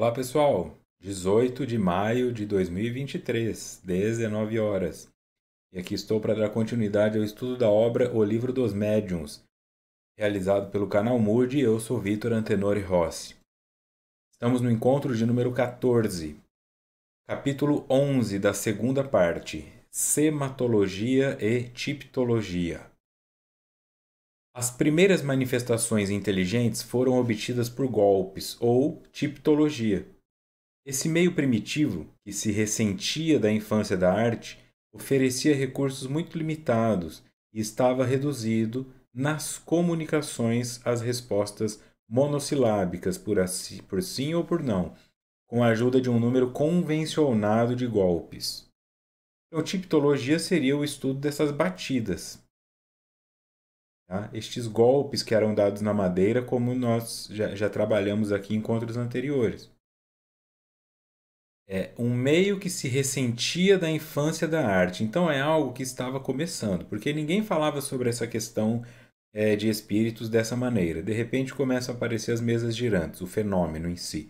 Olá pessoal, 18 de maio de 2023, 19 horas. E aqui estou para dar continuidade ao estudo da obra O Livro dos Médiuns, realizado pelo canal Mood e eu sou Vitor Antenori Rossi. Estamos no encontro de número 14, capítulo 11 da segunda parte, Sematologia e Tiptologia. As primeiras manifestações inteligentes foram obtidas por golpes ou tipologia. Esse meio primitivo, que se ressentia da infância da arte, oferecia recursos muito limitados e estava reduzido nas comunicações às respostas monossilábicas por, assim, por sim ou por não, com a ajuda de um número convencionado de golpes. Então, tipologia seria o estudo dessas batidas, Tá? Estes golpes que eram dados na madeira, como nós já, já trabalhamos aqui em encontros anteriores. É um meio que se ressentia da infância da arte. Então é algo que estava começando, porque ninguém falava sobre essa questão é, de espíritos dessa maneira. De repente começam a aparecer as mesas girantes, o fenômeno em si.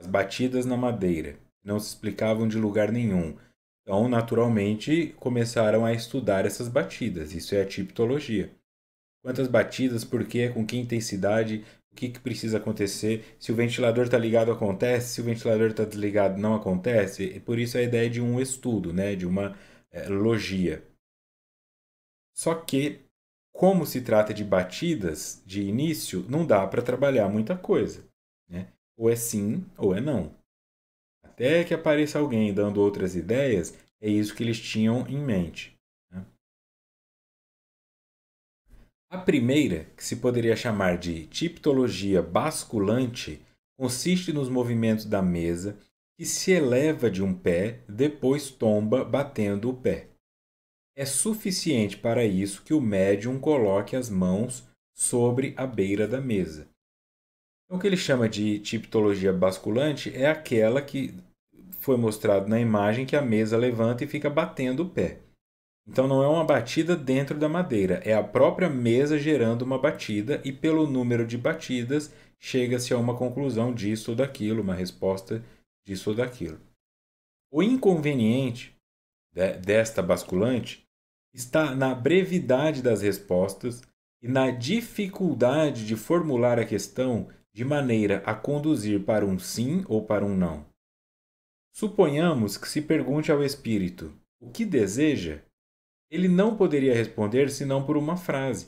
As batidas na madeira, não se explicavam de lugar nenhum. Então, naturalmente, começaram a estudar essas batidas. Isso é a tipologia. Quantas batidas, por quê, com que intensidade, o que, que precisa acontecer, se o ventilador está ligado acontece, se o ventilador está desligado não acontece. E por isso a ideia de um estudo, né, de uma é, logia. Só que, como se trata de batidas de início, não dá para trabalhar muita coisa. Né? Ou é sim ou é não. Até que apareça alguém dando outras ideias, é isso que eles tinham em mente. A primeira, que se poderia chamar de tiptologia basculante, consiste nos movimentos da mesa que se eleva de um pé, depois tomba batendo o pé. É suficiente para isso que o médium coloque as mãos sobre a beira da mesa. Então, o que ele chama de tiptologia basculante é aquela que foi mostrado na imagem que a mesa levanta e fica batendo o pé. Então não é uma batida dentro da madeira, é a própria mesa gerando uma batida e pelo número de batidas chega-se a uma conclusão disso ou daquilo, uma resposta disso ou daquilo. O inconveniente desta basculante está na brevidade das respostas e na dificuldade de formular a questão de maneira a conduzir para um sim ou para um não. Suponhamos que se pergunte ao espírito o que deseja ele não poderia responder senão por uma frase.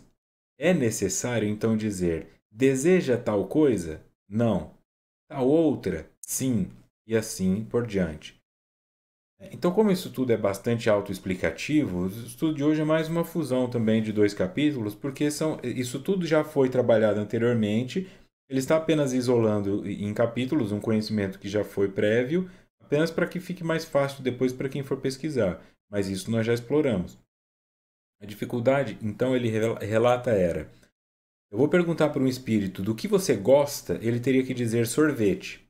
É necessário então dizer: deseja tal coisa? Não. Tal outra? Sim. E assim por diante. É, então, como isso tudo é bastante autoexplicativo, o estudo de hoje é mais uma fusão também de dois capítulos, porque são, isso tudo já foi trabalhado anteriormente, ele está apenas isolando em capítulos um conhecimento que já foi prévio, apenas para que fique mais fácil depois para quem for pesquisar, mas isso nós já exploramos. A dificuldade, então, ele relata era: Eu vou perguntar para um espírito do que você gosta, ele teria que dizer sorvete.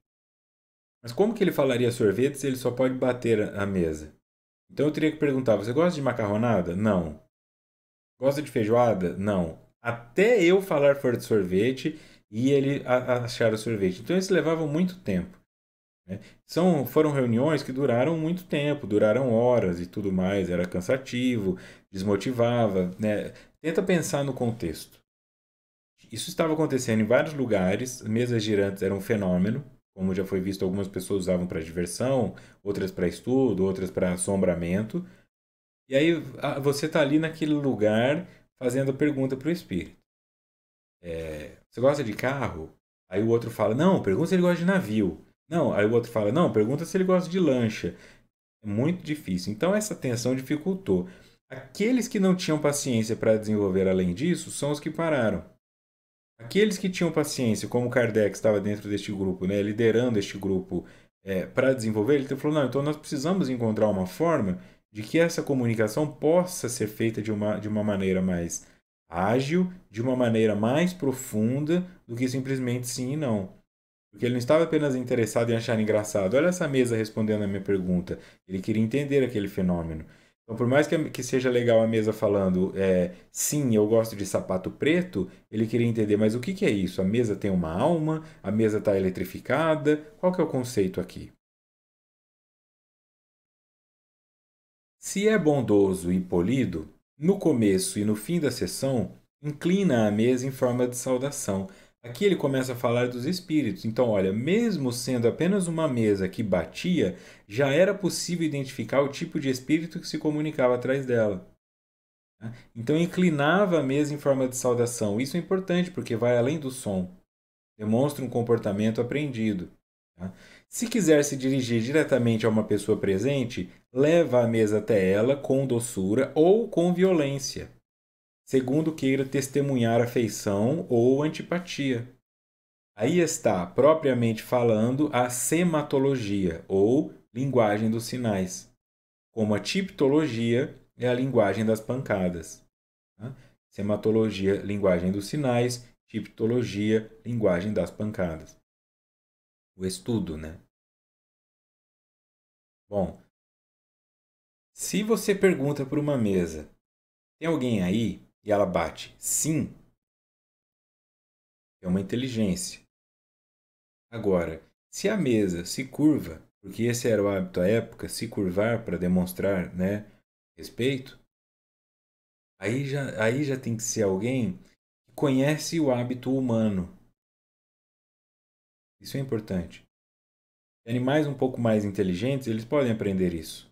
Mas como que ele falaria sorvete se ele só pode bater a mesa? Então eu teria que perguntar: Você gosta de macarronada? Não. Gosta de feijoada? Não. Até eu falar fora de sorvete e ele achar o sorvete. Então isso levava muito tempo. Né? São, foram reuniões que duraram muito tempo, duraram horas e tudo mais, era cansativo, desmotivava. Né? Tenta pensar no contexto. Isso estava acontecendo em vários lugares, mesas girantes eram um fenômeno, como já foi visto, algumas pessoas usavam para diversão, outras para estudo, outras para assombramento. E aí você está ali naquele lugar fazendo a pergunta para o espírito. É, você gosta de carro? Aí o outro fala, não, pergunta se ele gosta de navio. Não, aí o outro fala, não, pergunta se ele gosta de lancha. É muito difícil. Então essa tensão dificultou. Aqueles que não tinham paciência para desenvolver além disso são os que pararam. Aqueles que tinham paciência, como Kardec estava dentro deste grupo, né, liderando este grupo é, eh, para desenvolver, ele falou: não, então nós precisamos encontrar uma forma de que essa comunicação possa ser feita de uma, de uma maneira mais ágil, de uma maneira mais profunda do que simplesmente sim e não. Porque ele não estava apenas interessado em achar engraçado. Olha essa mesa respondendo a minha pergunta. Ele queria entender aquele fenômeno. Então, por mais que, que seja legal a mesa falando, é, sim, eu gosto de sapato preto, ele queria entender, mas o que, que é isso? A mesa tem uma alma? A mesa está eletrificada? Qual que é o conceito aqui? Se é bondoso e polido, no começo e no fim da sessão, inclina a mesa em forma de saudação. Aqui ele começa a falar dos espíritos. Então, olha, mesmo sendo apenas uma mesa que batia, já era possível identificar o tipo de espírito que se comunicava atrás dela. Né? Então, inclinava a mesa em forma de saudação. Isso é importante porque vai além do som. Demonstra um comportamento aprendido. Tá? Se quiser se dirigir diretamente a uma pessoa presente, leva a mesa até ela com doçura ou com violência segundo queira testemunhar afeição ou antipatia. Aí está, propriamente falando, a sematologia, ou linguagem dos sinais, como a tiptologia é a linguagem das pancadas. Tá? Sematologia, linguagem dos sinais, tiptologia, linguagem das pancadas. O estudo, né? Bom, se você pergunta por uma mesa, tem alguém aí? e ela bate sim, é uma inteligência. Agora, se a mesa se curva, porque esse era o hábito à época, se curvar para demonstrar né, respeito, aí já, aí já tem que ser alguém que conhece o hábito humano. Isso é importante. Animais um pouco mais inteligentes, eles podem aprender isso.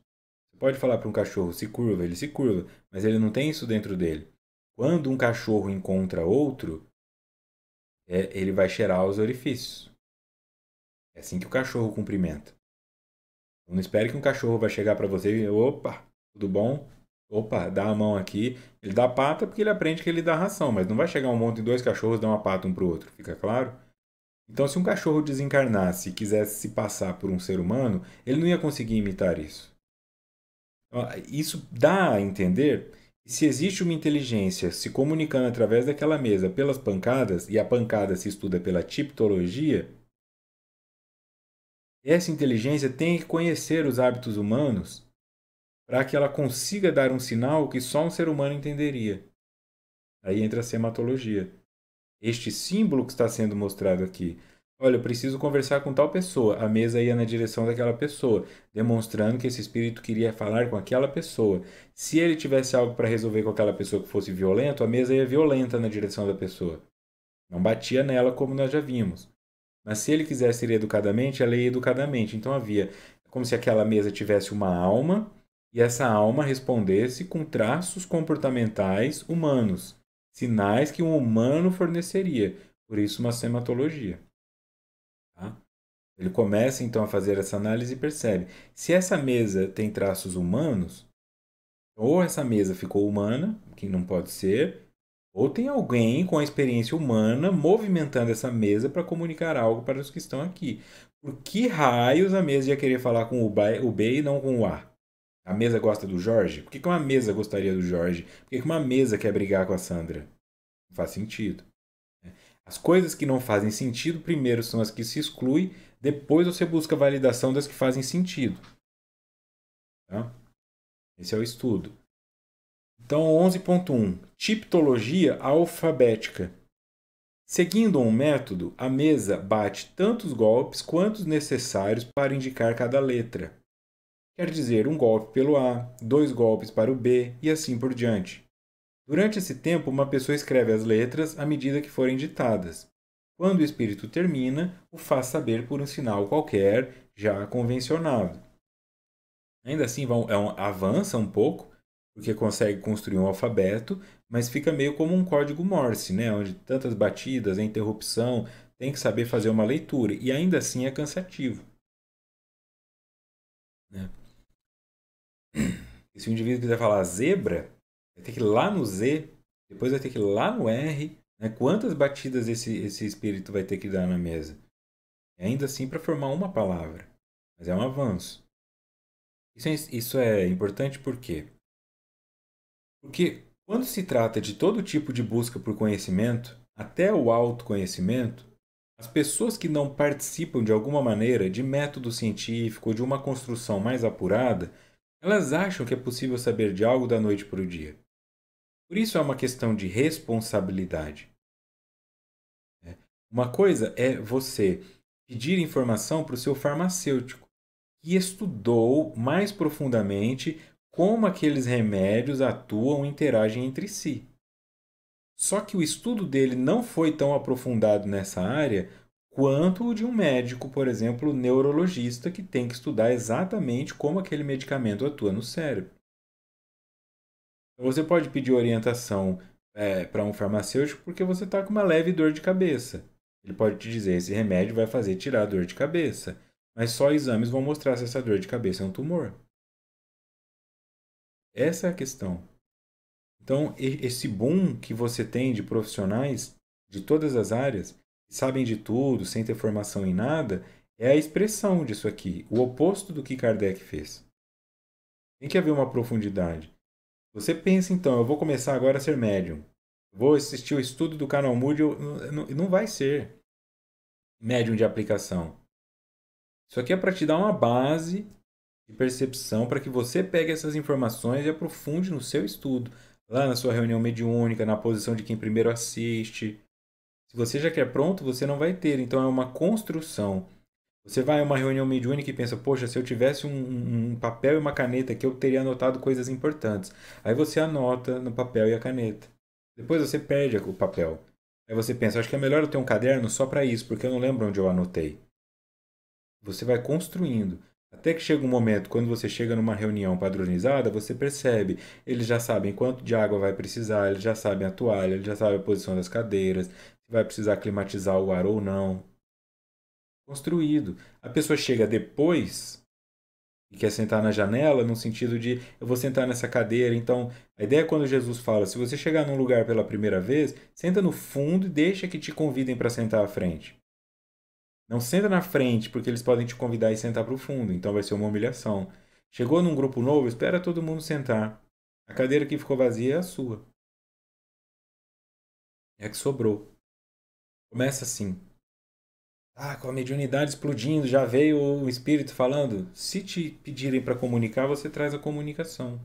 Você pode falar para um cachorro se curva, ele se curva, mas ele não tem isso dentro dele. Quando um cachorro encontra outro, é, ele vai cheirar os orifícios. É assim que o cachorro cumprimenta. Então, não espere que um cachorro vai chegar para você e opa, tudo bom? Opa, dá a mão aqui. Ele dá pata porque ele aprende que ele dá ração, mas não vai chegar um monte de dois cachorros dar uma pata um para o outro, fica claro? Então, se um cachorro desencarnasse e quisesse se passar por um ser humano, ele não ia conseguir imitar isso. Então, isso dá a entender se existe uma inteligência se comunicando através daquela mesa pelas pancadas, e a pancada se estuda pela tipologia, essa inteligência tem que conhecer os hábitos humanos para que ela consiga dar um sinal que só um ser humano entenderia. Aí entra a sematologia. Este símbolo que está sendo mostrado aqui Olha, eu preciso conversar com tal pessoa. A mesa ia na direção daquela pessoa, demonstrando que esse espírito queria falar com aquela pessoa. Se ele tivesse algo para resolver com aquela pessoa que fosse violento, a mesa ia violenta na direção da pessoa. Não batia nela, como nós já vimos. Mas se ele quisesse ir educadamente, ela ia educadamente. Então havia como se aquela mesa tivesse uma alma e essa alma respondesse com traços comportamentais humanos, sinais que um humano forneceria. Por isso, uma sematologia. Ele começa então a fazer essa análise e percebe: se essa mesa tem traços humanos, ou essa mesa ficou humana, que não pode ser, ou tem alguém com a experiência humana movimentando essa mesa para comunicar algo para os que estão aqui. Por que raios a mesa ia querer falar com o B e não com o A? A mesa gosta do Jorge? Por que uma mesa gostaria do Jorge? Por que uma mesa quer brigar com a Sandra? Não faz sentido. Né? As coisas que não fazem sentido, primeiro, são as que se excluem, depois você busca a validação das que fazem sentido. Tá? Esse é o estudo. Então, 11.1. Tipologia alfabética. Seguindo um método, a mesa bate tantos golpes quantos necessários para indicar cada letra. Quer dizer, um golpe pelo A, dois golpes para o B e assim por diante. Durante esse tempo, uma pessoa escreve as letras à medida que forem ditadas. Quando o espírito termina, o faz saber por um sinal qualquer, já convencionado. Ainda assim, vão, é um, avança um pouco, porque consegue construir um alfabeto, mas fica meio como um código Morse, né? onde tantas batidas, interrupção, tem que saber fazer uma leitura, e ainda assim é cansativo. Né? E se o indivíduo quiser falar zebra, vai ter que ir lá no Z, depois vai ter que ir lá no R, né? Quantas batidas esse, esse espírito vai ter que dar na mesa? E ainda assim para formar uma palavra. Mas é um avanço. Isso é, isso é importante por quê? Porque quando se trata de todo tipo de busca por conhecimento, até o autoconhecimento, as pessoas que não participam de alguma maneira de método científico ou de uma construção mais apurada, elas acham que é possível saber de algo da noite para o dia. Por isso é uma questão de responsabilidade. Uma coisa é você pedir informação para o seu farmacêutico, que estudou mais profundamente como aqueles remédios atuam e interagem entre si. Só que o estudo dele não foi tão aprofundado nessa área quanto o de um médico, por exemplo, neurologista, que tem que estudar exatamente como aquele medicamento atua no cérebro. Você pode pedir orientação é, eh, para um farmacêutico porque você está com uma leve dor de cabeça. Ele pode te dizer: esse remédio vai fazer tirar a dor de cabeça, mas só exames vão mostrar se essa dor de cabeça é um tumor. Essa é a questão. Então, esse boom que você tem de profissionais de todas as áreas, que sabem de tudo, sem ter formação em nada, é a expressão disso aqui, o oposto do que Kardec fez. Tem que haver uma profundidade. Você pensa então, eu vou começar agora a ser médium. Vou assistir o estudo do canal Moodle, não, não vai ser médium de aplicação. Isso aqui é para te dar uma base de percepção para que você pegue essas informações e aprofunde no seu estudo, lá na sua reunião mediúnica, na posição de quem primeiro assiste. Se você já quer pronto, você não vai ter. Então é uma construção. Você vai a uma reunião mediúnica e pensa, poxa, se eu tivesse um, um papel e uma caneta aqui, eu teria anotado coisas importantes. Aí você anota no papel e a caneta. Depois você perde o papel. Aí você pensa, acho que é melhor eu ter um caderno só para isso, porque eu não lembro onde eu anotei. Você vai construindo. Até que chega um momento, quando você chega numa reunião padronizada, você percebe, eles já sabem quanto de água vai precisar, eles já sabem a toalha, eles já sabem a posição das cadeiras, se vai precisar climatizar o ar ou não. Construído. A pessoa chega depois e quer sentar na janela, no sentido de eu vou sentar nessa cadeira. Então, a ideia é quando Jesus fala, se você chegar num lugar pela primeira vez, senta no fundo e deixa que te convidem para sentar à frente. Não senta na frente, porque eles podem te convidar e sentar para o fundo, então vai ser uma humilhação. Chegou num grupo novo, espera todo mundo sentar. A cadeira que ficou vazia é a sua. É a que sobrou. Começa assim. Ah, com a mediunidade explodindo, já veio o espírito falando. Se te pedirem para comunicar, você traz a comunicação.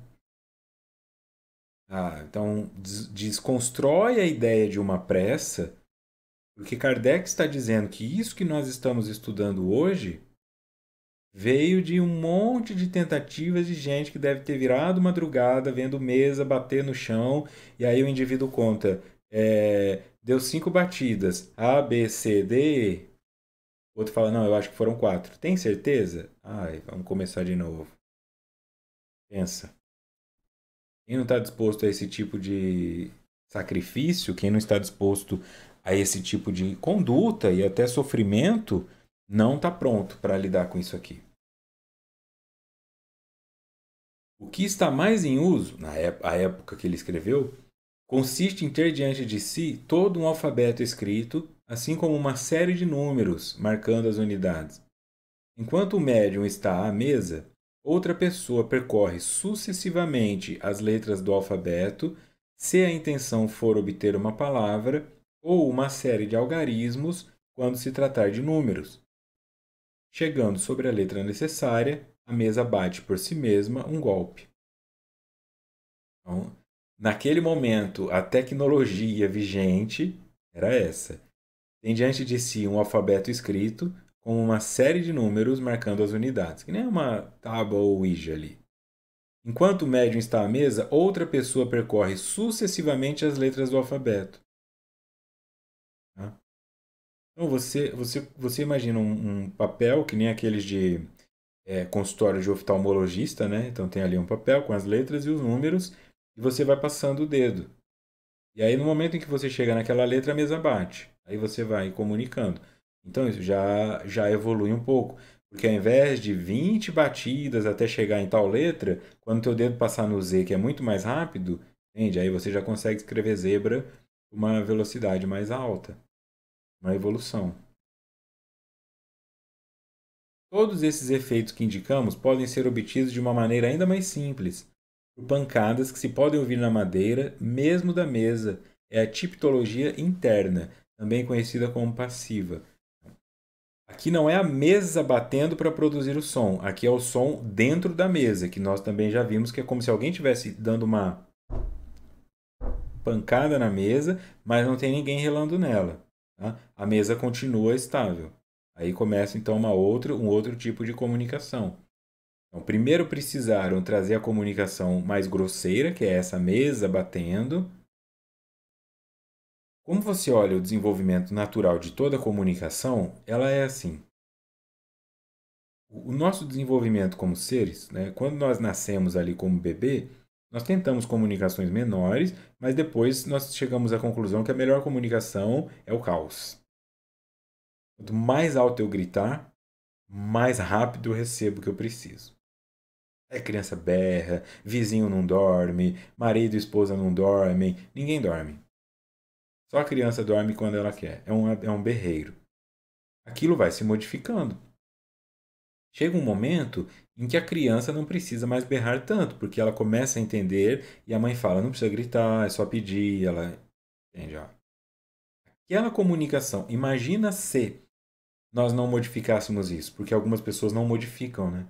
Ah, então des desconstrói a ideia de uma pressa, porque Kardec está dizendo que isso que nós estamos estudando hoje veio de um monte de tentativas de gente que deve ter virado madrugada vendo mesa bater no chão, e aí o indivíduo conta. É, deu cinco batidas. A, B, C, D, E outro fala, não, eu acho que foram quatro. Tem certeza? Ai, vamos começar de novo. Pensa. Quem não está disposto a esse tipo de sacrifício, quem não está disposto a esse tipo de conduta e até sofrimento, não está pronto para lidar com isso aqui. O que está mais em uso, na época que ele escreveu, consiste em ter diante de si todo um alfabeto escrito assim como uma série de números marcando as unidades. Enquanto o médium está à mesa, outra pessoa percorre sucessivamente as letras do alfabeto, se a intenção for obter uma palavra ou uma série de algarismos quando se tratar de números. Chegando sobre a letra necessária, a mesa bate por si mesma um golpe. Então, naquele momento, a tecnologia vigente era essa tem diante de si um alfabeto escrito com uma série de números marcando as unidades, que nem uma tábua ou Ouija ali. Enquanto o médium está à mesa, outra pessoa percorre sucessivamente as letras do alfabeto. Tá? Então você, você, você imagina um, um papel que nem aqueles de é, consultório de oftalmologista, né? Então tem ali um papel com as letras e os números e você vai passando o dedo. E aí no momento em que você chega naquela letra, a mesa bate. Aí você vai comunicando. Então isso já, já evolui um pouco. Porque ao invés de 20 batidas até chegar em tal letra, quando teu dedo passar no Z, que é muito mais rápido, entende? Aí você já consegue escrever zebra uma velocidade mais alta. Uma evolução. Todos esses efeitos que indicamos podem ser obtidos de uma maneira ainda mais simples, por pancadas que se podem ouvir na madeira, mesmo da mesa. É a tipologia interna, também conhecida como passiva. Aqui não é a mesa batendo para produzir o som, aqui é o som dentro da mesa, que nós também já vimos que é como se alguém estivesse dando uma pancada na mesa, mas não tem ninguém relando nela. Tá? A mesa continua estável. Aí começa então uma outra, um outro tipo de comunicação. Então, primeiro precisaram trazer a comunicação mais grosseira, que é essa mesa batendo, como você olha o desenvolvimento natural de toda comunicação, ela é assim. O nosso desenvolvimento como seres, né, quando nós nascemos ali como bebê, nós tentamos comunicações menores, mas depois nós chegamos à conclusão que a melhor comunicação é o caos. Quanto mais alto eu gritar, mais rápido eu recebo o que eu preciso. A é criança berra, vizinho não dorme, marido e esposa não dormem, ninguém dorme. Só a criança dorme quando ela quer. É um, é um berreiro. Aquilo vai se modificando. Chega um momento em que a criança não precisa mais berrar tanto, porque ela começa a entender e a mãe fala: não precisa gritar, é só pedir. Ela entende. Ó. Aquela comunicação. Imagina se nós não modificássemos isso, porque algumas pessoas não modificam, né?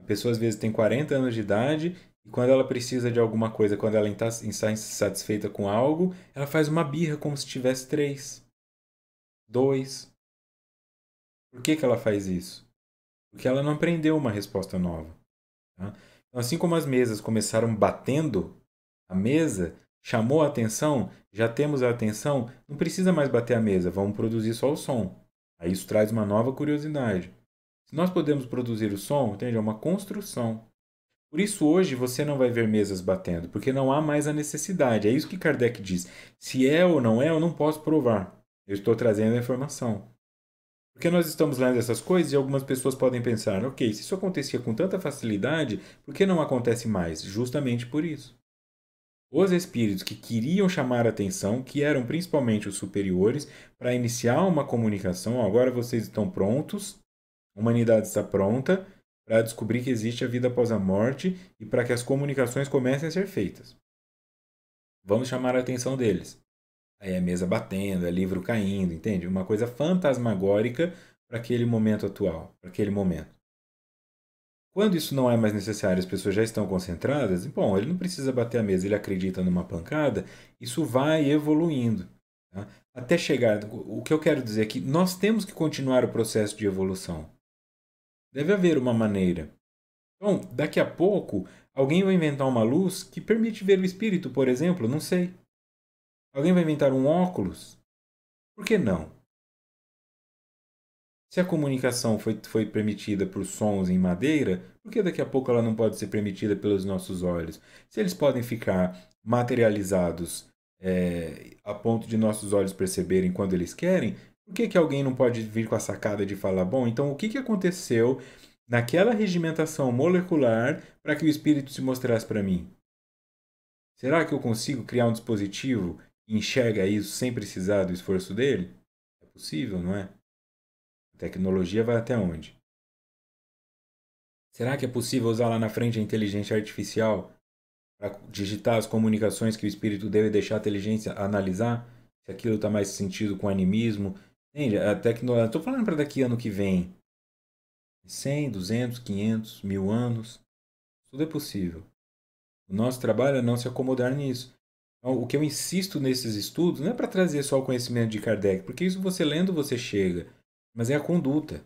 A pessoa às vezes tem 40 anos de idade e quando ela precisa de alguma coisa, quando ela está insatisfeita com algo, ela faz uma birra como se tivesse três, dois. Por que, que ela faz isso? Porque ela não aprendeu uma resposta nova. Tá? Então, assim como as mesas começaram batendo, a mesa chamou a atenção, já temos a atenção, não precisa mais bater a mesa, vamos produzir só o som. Aí isso traz uma nova curiosidade. Se nós podemos produzir o som, entende? É uma construção. Por isso, hoje você não vai ver mesas batendo, porque não há mais a necessidade. É isso que Kardec diz. Se é ou não é, eu não posso provar. Eu estou trazendo a informação. Porque nós estamos lendo essas coisas e algumas pessoas podem pensar: ok, se isso acontecia com tanta facilidade, por que não acontece mais? Justamente por isso. Os espíritos que queriam chamar a atenção, que eram principalmente os superiores, para iniciar uma comunicação, agora vocês estão prontos, a humanidade está pronta, para descobrir que existe a vida após a morte e para que as comunicações comecem a ser feitas. Vamos chamar a atenção deles. Aí é mesa batendo, é livro caindo, entende? Uma coisa fantasmagórica para aquele momento atual, para aquele momento. Quando isso não é mais necessário, as pessoas já estão concentradas, bom, ele não precisa bater a mesa, ele acredita numa pancada, isso vai evoluindo. Tá? Até chegar. O que eu quero dizer é que nós temos que continuar o processo de evolução. Deve haver uma maneira. Então, daqui a pouco, alguém vai inventar uma luz que permite ver o espírito, por exemplo, não sei. Alguém vai inventar um óculos? Por que não? Se a comunicação foi, foi permitida por sons em madeira, por que daqui a pouco ela não pode ser permitida pelos nossos olhos? Se eles podem ficar materializados é, a ponto de nossos olhos perceberem quando eles querem, por que, que alguém não pode vir com a sacada de falar, bom, então o que, que aconteceu naquela regimentação molecular para que o espírito se mostrasse para mim? Será que eu consigo criar um dispositivo que enxerga isso sem precisar do esforço dele? É possível, não é? A tecnologia vai até onde? Será que é possível usar lá na frente a inteligência artificial para digitar as comunicações que o espírito deu e deixar a inteligência analisar se aquilo está mais sentido com animismo, Entende? A tecnologia. Estou falando para daqui ano que vem. 100, 200, 500, mil anos. Tudo é possível. O nosso trabalho é não se acomodar nisso. Então, o que eu insisto nesses estudos não é para trazer só o conhecimento de Kardec, porque isso você lendo você chega, mas é a conduta.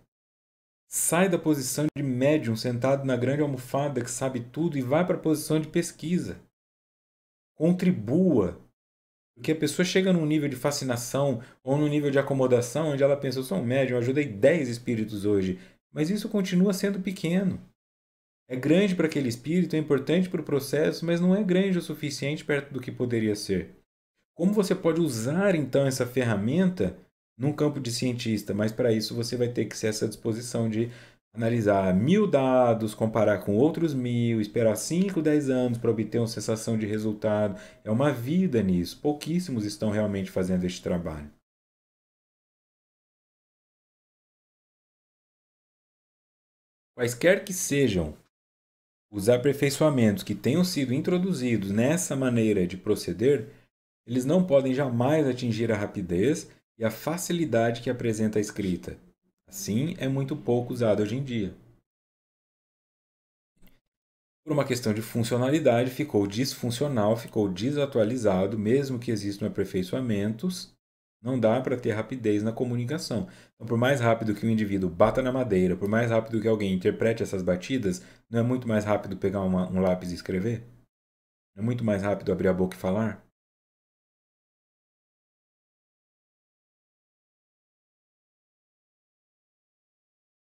Sai da posição de médium sentado na grande almofada que sabe tudo e vai para a posição de pesquisa. Contribua porque a pessoa chega num nível de fascinação ou num nível de acomodação onde ela pensa, eu sou um médium, ajudei 10 espíritos hoje. Mas isso continua sendo pequeno. É grande para aquele espírito, é importante para o processo, mas não é grande o suficiente perto do que poderia ser. Como você pode usar então essa ferramenta num campo de cientista? Mas para isso você vai ter que ser essa disposição de analisar mil dados, comparar com outros mil, esperar 5, 10 anos para obter uma sensação de resultado. É uma vida nisso. Pouquíssimos estão realmente fazendo este trabalho. Quaisquer que sejam os aperfeiçoamentos que tenham sido introduzidos nessa maneira de proceder, eles não podem jamais atingir a rapidez e a facilidade que apresenta a escrita Assim, é muito pouco usado hoje em dia. Por uma questão de funcionalidade, ficou disfuncional, ficou desatualizado, mesmo que existam aperfeiçoamentos, não dá para ter rapidez na comunicação. Então, por mais rápido que o indivíduo bata na madeira, por mais rápido que alguém interprete essas batidas, não é muito mais rápido pegar uma, um lápis e escrever? Não é muito mais rápido abrir a boca e falar?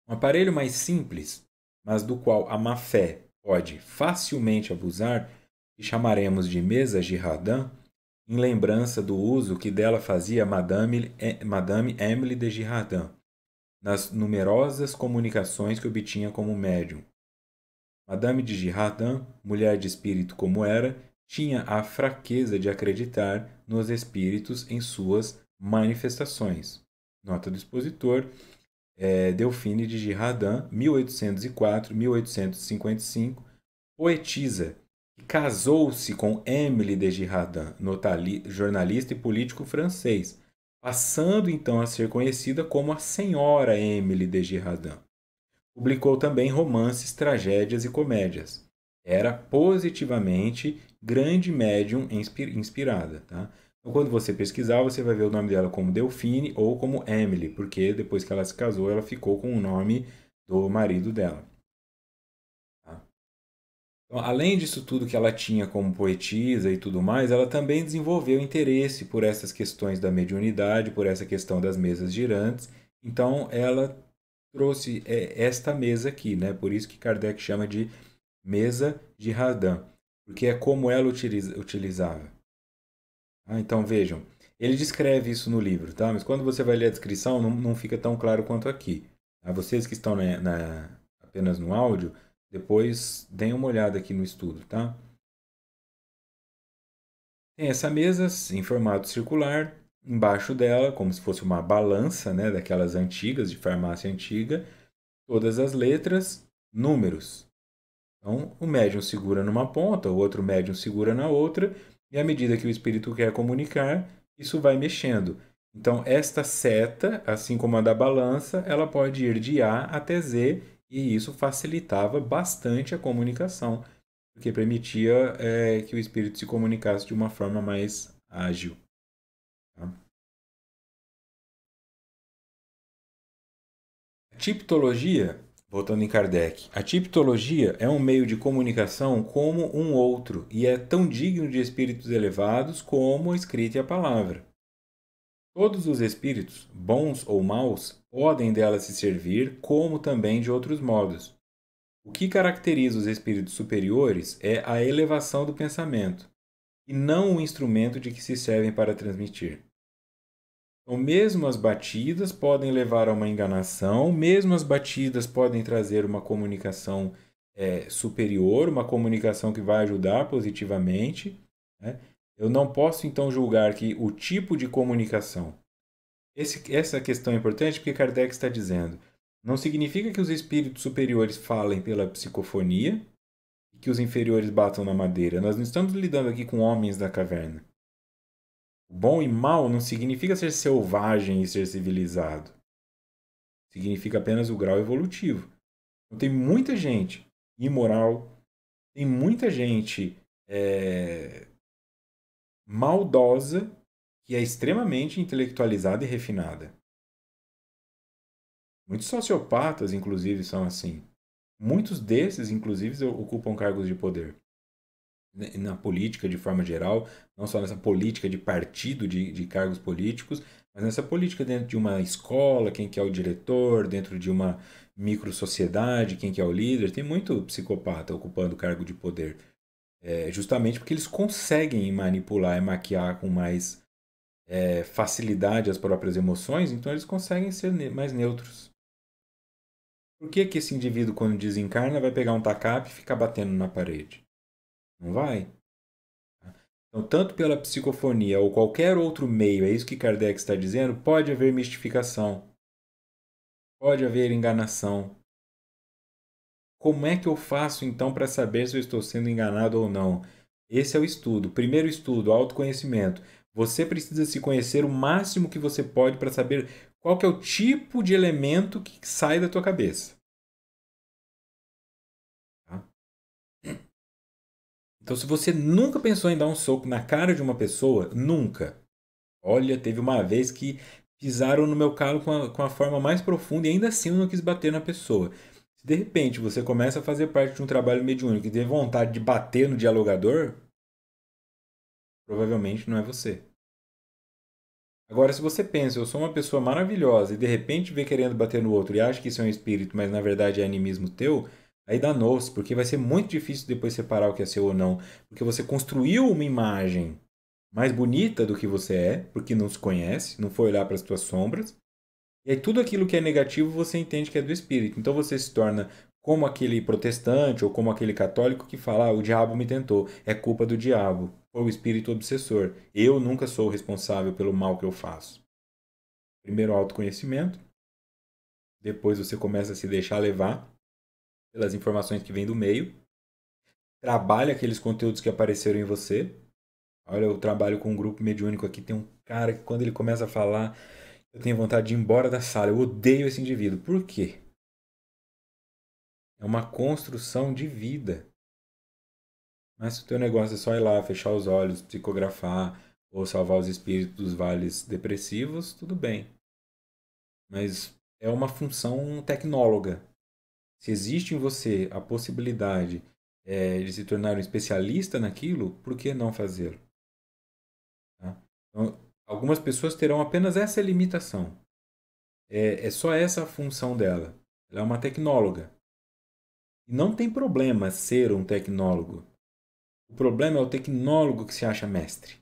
Um aparelho mais simples, mas do qual a má-fé pode facilmente abusar, que chamaremos de mesa Girardin, em lembrança do uso que dela fazia Madame, eh, Madame Emily de Girardin, nas numerosas comunicações que obtinha como médium. Madame de Girardin, mulher de espírito como era, tinha a fraqueza de acreditar nos espíritos em suas manifestações. Nota do expositor: é, de Girardin, 1804-1855, poetisa, que casou-se com Émile de Girardin, jornalista e político francês, passando então a ser conhecida como a Senhora Émile de Girardin. Publicou também romances, tragédias e comédias. Era positivamente grande médium inspirada. Tá? Então, quando você pesquisar, você vai ver o nome dela como Delfine ou como Emily, porque depois que ela se casou, ela ficou com o nome do marido dela. Tá? Então, além disso tudo que ela tinha como poetisa e tudo mais, ela também desenvolveu interesse por essas questões da mediunidade, por essa questão das mesas girantes. Então, ela trouxe é, esta mesa aqui, né? Por isso que Kardec chama de mesa de Radan, porque é como ela utiliza, utilizava ah, então vejam, ele descreve isso no livro, tá? Mas quando você vai ler a descrição, não, não fica tão claro quanto aqui. A ah, Vocês que estão na, na, apenas no áudio, depois deem uma olhada aqui no estudo, tá? Tem essa mesa em formato circular, embaixo dela, como se fosse uma balança, né, daquelas antigas, de farmácia antiga, todas as letras, números. Então, o médium segura numa ponta, o outro médium segura na outra, e à medida que o espírito quer comunicar, isso vai mexendo. Então, esta seta, assim como a da balança, ela pode ir de A até Z, e isso facilitava bastante a comunicação, porque permitia é, que o espírito se comunicasse de uma forma mais ágil. Tá? A tiptologia Voltando em Kardec, a tipologia é um meio de comunicação como um outro e é tão digno de espíritos elevados como a escrita e a palavra. Todos os espíritos, bons ou maus, podem dela se servir, como também de outros modos. O que caracteriza os espíritos superiores é a elevação do pensamento, e não o instrumento de que se servem para transmitir. Então, mesmo as batidas podem levar a uma enganação, mesmo as batidas podem trazer uma comunicação é, superior, uma comunicação que vai ajudar positivamente. Né? Eu não posso então julgar que o tipo de comunicação. Esse, essa questão é importante porque Kardec está dizendo. Não significa que os espíritos superiores falem pela psicofonia e que os inferiores batam na madeira. Nós não estamos lidando aqui com homens da caverna. Bom e mal não significa ser selvagem e ser civilizado. Significa apenas o grau evolutivo. Então, tem muita gente imoral, tem muita gente é, maldosa que é extremamente intelectualizada e refinada. Muitos sociopatas, inclusive, são assim. Muitos desses, inclusive, ocupam cargos de poder. Né, na política de forma geral, não só nessa política de partido, de, de cargos políticos, mas nessa política dentro de uma escola, quem que é o diretor, dentro de uma micro sociedade, quem que é o líder. Tem muito psicopata ocupando cargo de poder, é, justamente porque eles conseguem manipular e maquiar com mais é, facilidade as próprias emoções, então eles conseguem ser mais neutros. Por que, que esse indivíduo, quando desencarna, vai pegar um tacape e ficar batendo na parede? Não vai. Então, tanto pela psicofonia ou qualquer outro meio, é isso que Kardec está dizendo, pode haver mistificação. Pode haver enganação. Como é que eu faço então para saber se eu estou sendo enganado ou não? Esse é o estudo. Primeiro estudo, autoconhecimento. Você precisa se conhecer o máximo que você pode para saber qual é o tipo de elemento que sai da tua cabeça. Então, se você nunca pensou em dar um soco na cara de uma pessoa, nunca. Olha, teve uma vez que pisaram no meu calo com a, com a forma mais profunda e ainda assim eu não quis bater na pessoa. Se de repente você começa a fazer parte de um trabalho mediúnico e tem vontade de bater no dialogador, provavelmente não é você. Agora, se você pensa, eu sou uma pessoa maravilhosa e de repente vê querendo bater no outro e acha que isso é um espírito, mas na verdade é animismo teu, Aí danou-se, porque vai ser muito difícil depois separar o que é seu ou não. Porque você construiu uma imagem mais bonita do que você é, porque não se conhece, não foi olhar para as suas sombras. E aí tudo aquilo que é negativo você entende que é do espírito. Então você se torna como aquele protestante ou como aquele católico que fala: ah, o diabo me tentou, é culpa do diabo, foi o espírito obsessor. Eu nunca sou responsável pelo mal que eu faço. Primeiro, autoconhecimento. Depois você começa a se deixar levar pelas informações que vêm do meio. Trabalha aqueles conteúdos que apareceram em você. Olha, eu trabalho com um grupo mediúnico aqui. Tem um cara que, quando ele começa a falar, eu tenho vontade de ir embora da sala. Eu odeio esse indivíduo. Por quê? É uma construção de vida. Mas se o teu negócio é só ir lá, fechar os olhos, psicografar ou salvar os espíritos dos vales depressivos, tudo bem. Mas é uma função tecnóloga. Se existe em você a possibilidade é, de se tornar um especialista naquilo, por que não fazê-lo? Tá? Então, algumas pessoas terão apenas essa limitação. É, é só essa a função dela. Ela é uma tecnóloga. E não tem problema ser um tecnólogo. O problema é o tecnólogo que se acha mestre.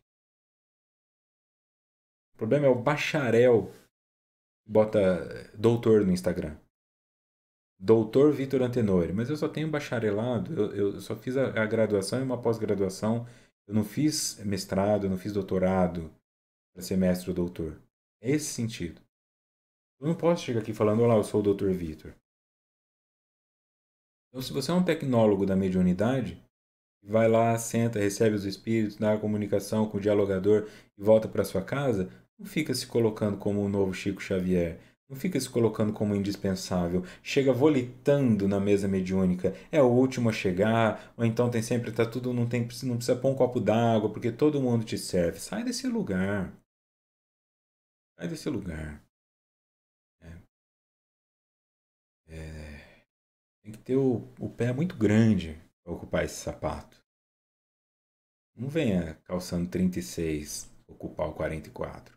O problema é o bacharel que bota doutor no Instagram doutor Vitor Antenori, mas eu só tenho bacharelado, eu, eu só fiz a, a graduação e uma pós-graduação, eu não fiz mestrado, eu não fiz doutorado para ser mestre ou doutor. É esse sentido. Eu não posso chegar aqui falando, olá, eu sou o doutor Vitor. Então, se você é um tecnólogo da mediunidade, vai lá, senta, recebe os espíritos, dá a comunicação com o dialogador e volta para sua casa, não fica se colocando como o novo Chico Xavier não fica se colocando como indispensável. Chega volitando na mesa mediúnica. É o último a chegar, ou então tem sempre, tá tudo, não, tem, não precisa pôr um copo d'água, porque todo mundo te serve. Sai desse lugar. Sai desse lugar. É. É. Tem que ter o, o pé muito grande para ocupar esse sapato. Não venha calçando 36, ocupar o 44.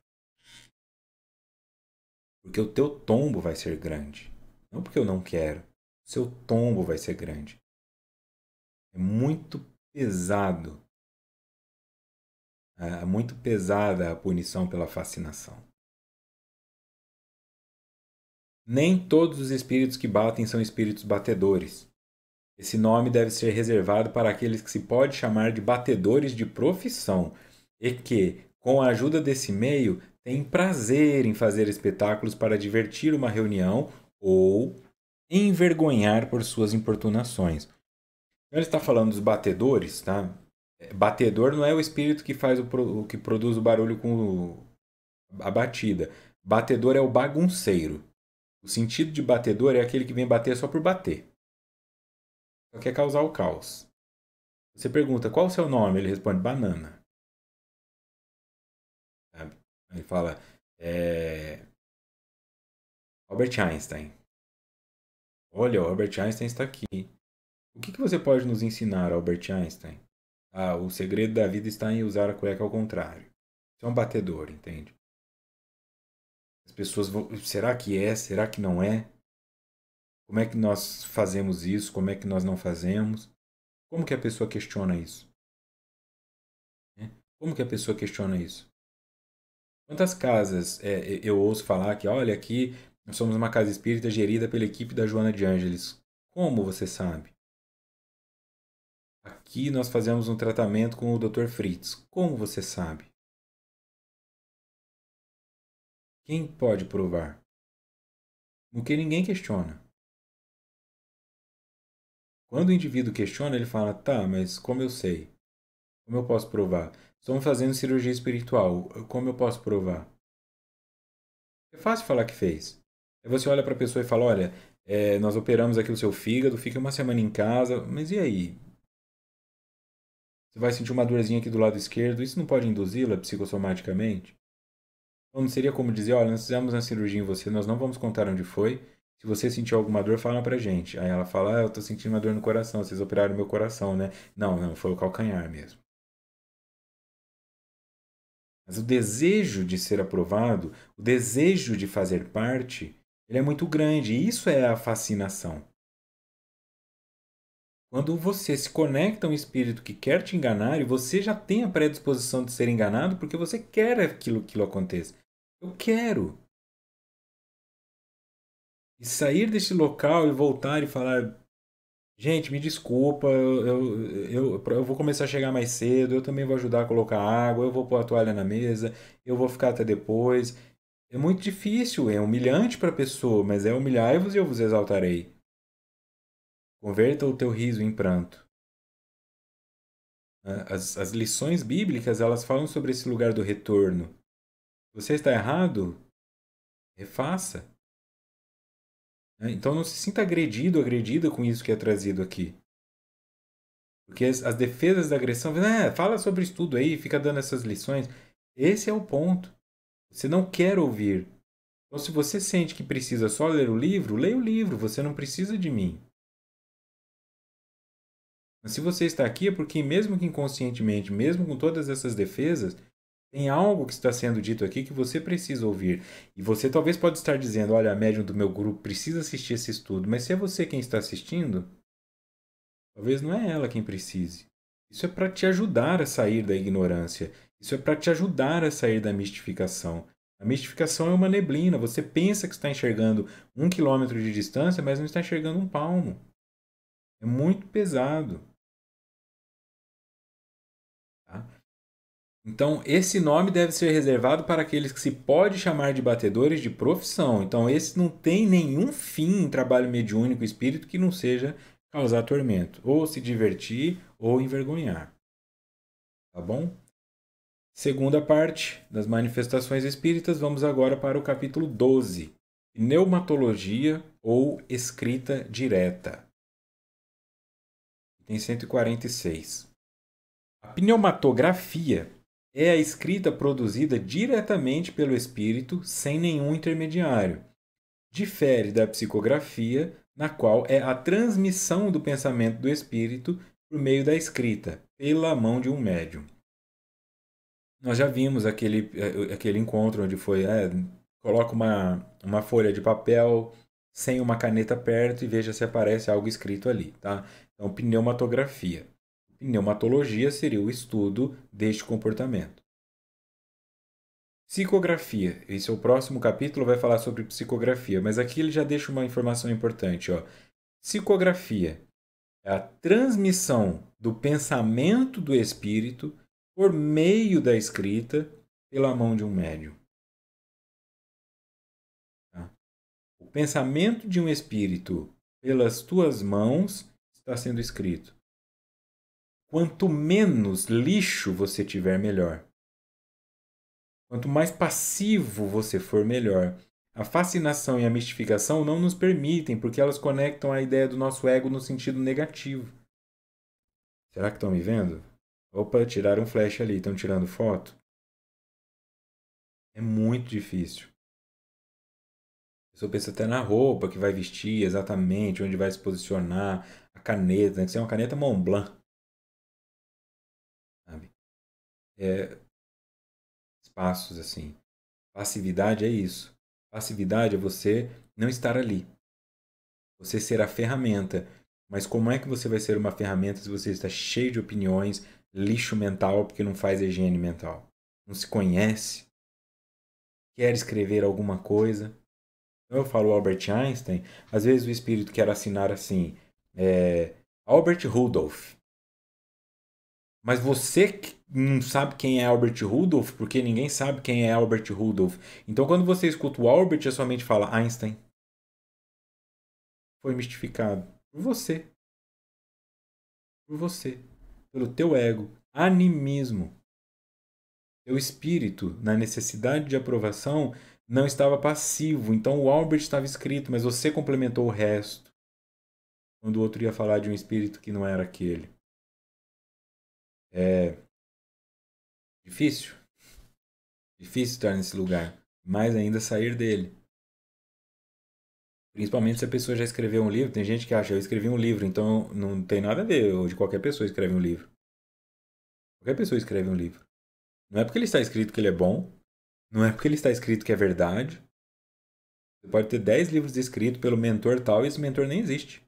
Porque o teu tombo vai ser grande. Não porque eu não quero. O seu tombo vai ser grande. É muito pesado. É, é muito pesada a punição pela fascinação. Nem todos os espíritos que batem são espíritos batedores. Esse nome deve ser reservado para aqueles que se pode chamar de batedores de profissão e que, com a ajuda desse meio, tem prazer em fazer espetáculos para divertir uma reunião ou envergonhar por suas importunações. Então, ele está falando dos batedores, tá? É, batedor não é o espírito que faz o, que produz o barulho com a batida. Batedor é o bagunceiro. O sentido de batedor é aquele que vem bater só por bater. Só quer causar o caos. Você pergunta qual o seu nome? Ele responde banana. Ele fala. É... Albert Einstein. Olha, o Albert Einstein está aqui. O que, que você pode nos ensinar, Albert Einstein? Ah, o segredo da vida está em usar a cueca ao contrário. Isso é um batedor, entende? As pessoas vão. Será que é? Será que não é? Como é que nós fazemos isso? Como é que nós não fazemos? Como que a pessoa questiona isso? Né? Como que a pessoa questiona isso? Quantas casas é, eu ouço falar que, olha, aqui nós somos uma casa espírita gerida pela equipe da Joana de Ângeles. Como você sabe? Aqui nós fazemos um tratamento com o Dr. Fritz. Como você sabe? Quem pode provar? O que ninguém questiona. Quando o indivíduo questiona, ele fala: tá, mas como eu sei? Como eu posso provar? Estou fazendo cirurgia espiritual. Como eu posso provar? É fácil falar que fez. Aí é você olha para a pessoa e fala: olha, é, nós operamos aqui o seu fígado, fica uma semana em casa, mas e aí? Você vai sentir uma dorzinha aqui do lado esquerdo, isso não pode induzi-la psicossomaticamente? Então não seria como dizer: olha, nós fizemos uma cirurgia em você, nós não vamos contar onde foi. Se você sentir alguma dor, fala pra gente. Aí ela fala: ah, eu tô sentindo uma dor no coração, vocês operaram meu coração, né? Não, não, foi o calcanhar mesmo. Mas o desejo de ser aprovado, o desejo de fazer parte, ele é muito grande. E isso é a fascinação. Quando você se conecta a um espírito que quer te enganar e você já tem a predisposição de ser enganado porque você quer aquilo que aconteça. Eu quero. E sair deste local e voltar e falar: Gente, me desculpa, eu, eu, eu, eu, vou começar a chegar mais cedo, eu também vou ajudar a colocar água, eu vou pôr a toalha na mesa, eu vou ficar até depois. É muito difícil, é humilhante para a pessoa, mas é humilhar vos e eu vos exaltarei. Converta o teu riso em pranto. Né, as, as lições bíblicas, elas falam sobre esse lugar do retorno. Você está errado? Refaça. Né? Então não se sinta agredido, agredida com isso que é trazido aqui. Porque as, as defesas da agressão, ah, fala sobre estudo aí, fica dando essas lições. Esse é o ponto. Você não quer ouvir. Então, se você sente que precisa só ler o livro, leia o livro, você não precisa de mim. Mas se você está aqui é porque, mesmo que inconscientemente, mesmo com todas essas defesas, tem algo que está sendo dito aqui que você precisa ouvir. E você talvez pode estar dizendo, olha, a médium do meu grupo precisa assistir esse estudo, mas se é você quem está assistindo, talvez não é ela quem precise. Isso é para te ajudar a sair da ignorância. Isso é para te ajudar a sair da mistificação. A mistificação é uma neblina. Você pensa que está enxergando um quilômetro de distância, mas não está enxergando um palmo. É muito pesado. Então, esse nome deve ser reservado para aqueles que se pode chamar de batedores de profissão. Então, esse não tem nenhum fim em trabalho mediúnico espírito que não seja causar tormento, ou se divertir ou envergonhar. Tá bom? Segunda parte das manifestações espíritas, vamos agora para o capítulo 12: Pneumatologia ou escrita direta. Tem 146. A pneumatografia é a escrita produzida diretamente pelo espírito, sem nenhum intermediário. Difere da psicografia, na qual é a transmissão do pensamento do espírito por meio da escrita, pela mão de um médium. Nós já vimos aquele, eh, aquele encontro onde foi: é, coloca uma, uma folha de papel sem uma caneta perto e veja se aparece algo escrito ali. Tá? Então, pneumatografia. Pneumatologia seria o estudo deste comportamento. Psicografia. Esse é o próximo capítulo, vai falar sobre psicografia, mas aqui ele já deixa uma informação importante. Ó. Psicografia é a transmissão do pensamento do espírito por meio da escrita pela mão de um médium. Tá? O pensamento de um espírito pelas tuas mãos está sendo escrito. Quanto menos lixo você tiver, melhor. Quanto mais passivo você for, melhor. A fascinação e a mistificação não nos permitem, porque elas conectam a ideia do nosso ego no sentido negativo. Será que estão me vendo? Opa, tiraram um flash ali, estão tirando foto? É muito difícil. A pessoa pensa até na roupa que vai vestir, exatamente, onde vai se posicionar, a caneta, Tem né? que é uma caneta Montblanc. é, espaços assim. Passividade é isso. Passividade é você não estar ali. Você ser a ferramenta. Mas como é que você vai ser uma ferramenta se você está cheio de opiniões, lixo mental, porque não faz higiene mental? Não se conhece? Quer escrever alguma coisa? Então, eu falo Albert Einstein, às vezes o espírito quer assinar assim, é, Albert Rudolph. Mas você não sabe quem é Albert Rudolf, porque ninguém sabe quem é Albert Rudolf. Então quando você escuta o Albert, a sua mente fala Einstein. Foi mistificado por você. Por você. Pelo teu ego. Animismo. Teu espírito, na necessidade de aprovação, não estava passivo. Então o Albert estava escrito, mas você complementou o resto. Quando o outro ia falar de um espírito que não era aquele. É difícil. Difícil estar nesse lugar. Mais ainda sair dele. Principalmente se a pessoa já escreveu um livro. Tem gente que acha, eu escrevi um livro, então não tem nada a ver. Hoje qualquer pessoa escreve um livro. Qualquer pessoa escreve um livro. Não é porque ele está escrito que ele é bom. Não é porque ele está escrito que é verdade. Você pode ter 10 livros escritos pelo mentor tal e esse mentor nem existe.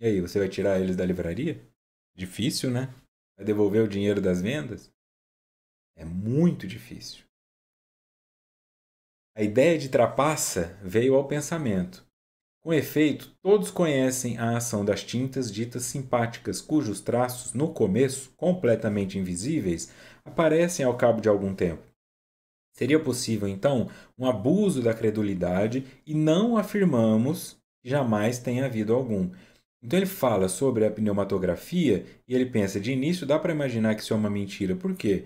E aí, você vai tirar eles da livraria? Difícil, né? Vai devolver o dinheiro das vendas? É muito difícil. A ideia de trapaça veio ao pensamento. Com efeito, todos conhecem a ação das tintas ditas simpáticas, cujos traços, no começo, completamente invisíveis, aparecem ao cabo de algum tempo. Seria possível, então, um abuso da credulidade e não afirmamos que jamais tenha havido algum, então ele fala sobre a pneumatografia e ele pensa, de início dá para imaginar que isso é uma mentira. Por quê?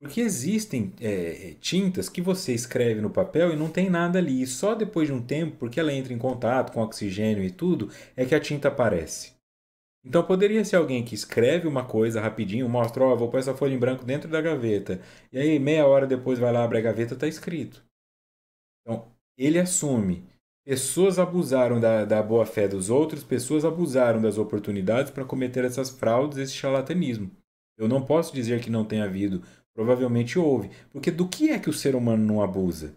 Porque existem é, é, tintas que você escreve no papel e não tem nada ali. E só depois de um tempo, porque ela entra em contato com oxigênio e tudo, é que a tinta aparece. Então poderia ser alguém que escreve uma coisa rapidinho, mostra, ó, oh, vou pôr essa folha em branco dentro da gaveta. E aí meia hora depois vai lá, abre a gaveta, está escrito. Então ele assume Pessoas abusaram da, da boa-fé dos outros, pessoas abusaram das oportunidades para cometer essas fraudes, esse charlatanismo. Eu não posso dizer que não tenha havido. Provavelmente houve. Porque do que é que o ser humano não abusa?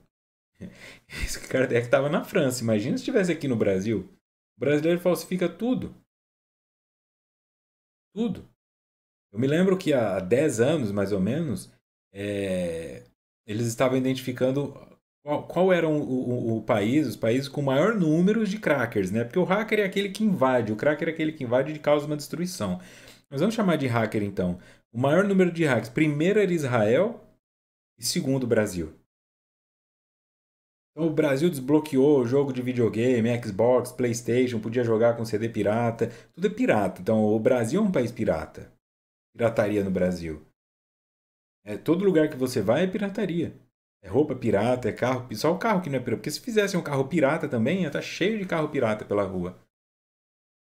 Esse Kardec é estava na França. Imagina se estivesse aqui no Brasil. O brasileiro falsifica tudo. Tudo. Eu me lembro que há 10 anos, mais ou menos, é, eles estavam identificando qual, qual eram o, o, o, país, os países com maior número de crackers, né? Porque o hacker é aquele que invade, o cracker é aquele que invade e causa uma destruição. Mas vamos chamar de hacker, então. O maior número de hackers, primeiro era Israel e segundo o Brasil. Então, o Brasil desbloqueou o jogo de videogame, Xbox, Playstation, podia jogar com CD pirata, tudo é pirata. Então, o Brasil é um país pirata. Pirataria no Brasil. É, todo lugar que você vai é pirataria. É roupa pirata, é carro. Só o carro que não é pirata. Porque se fizessem um carro pirata também, ia estar tá cheio de carro pirata pela rua.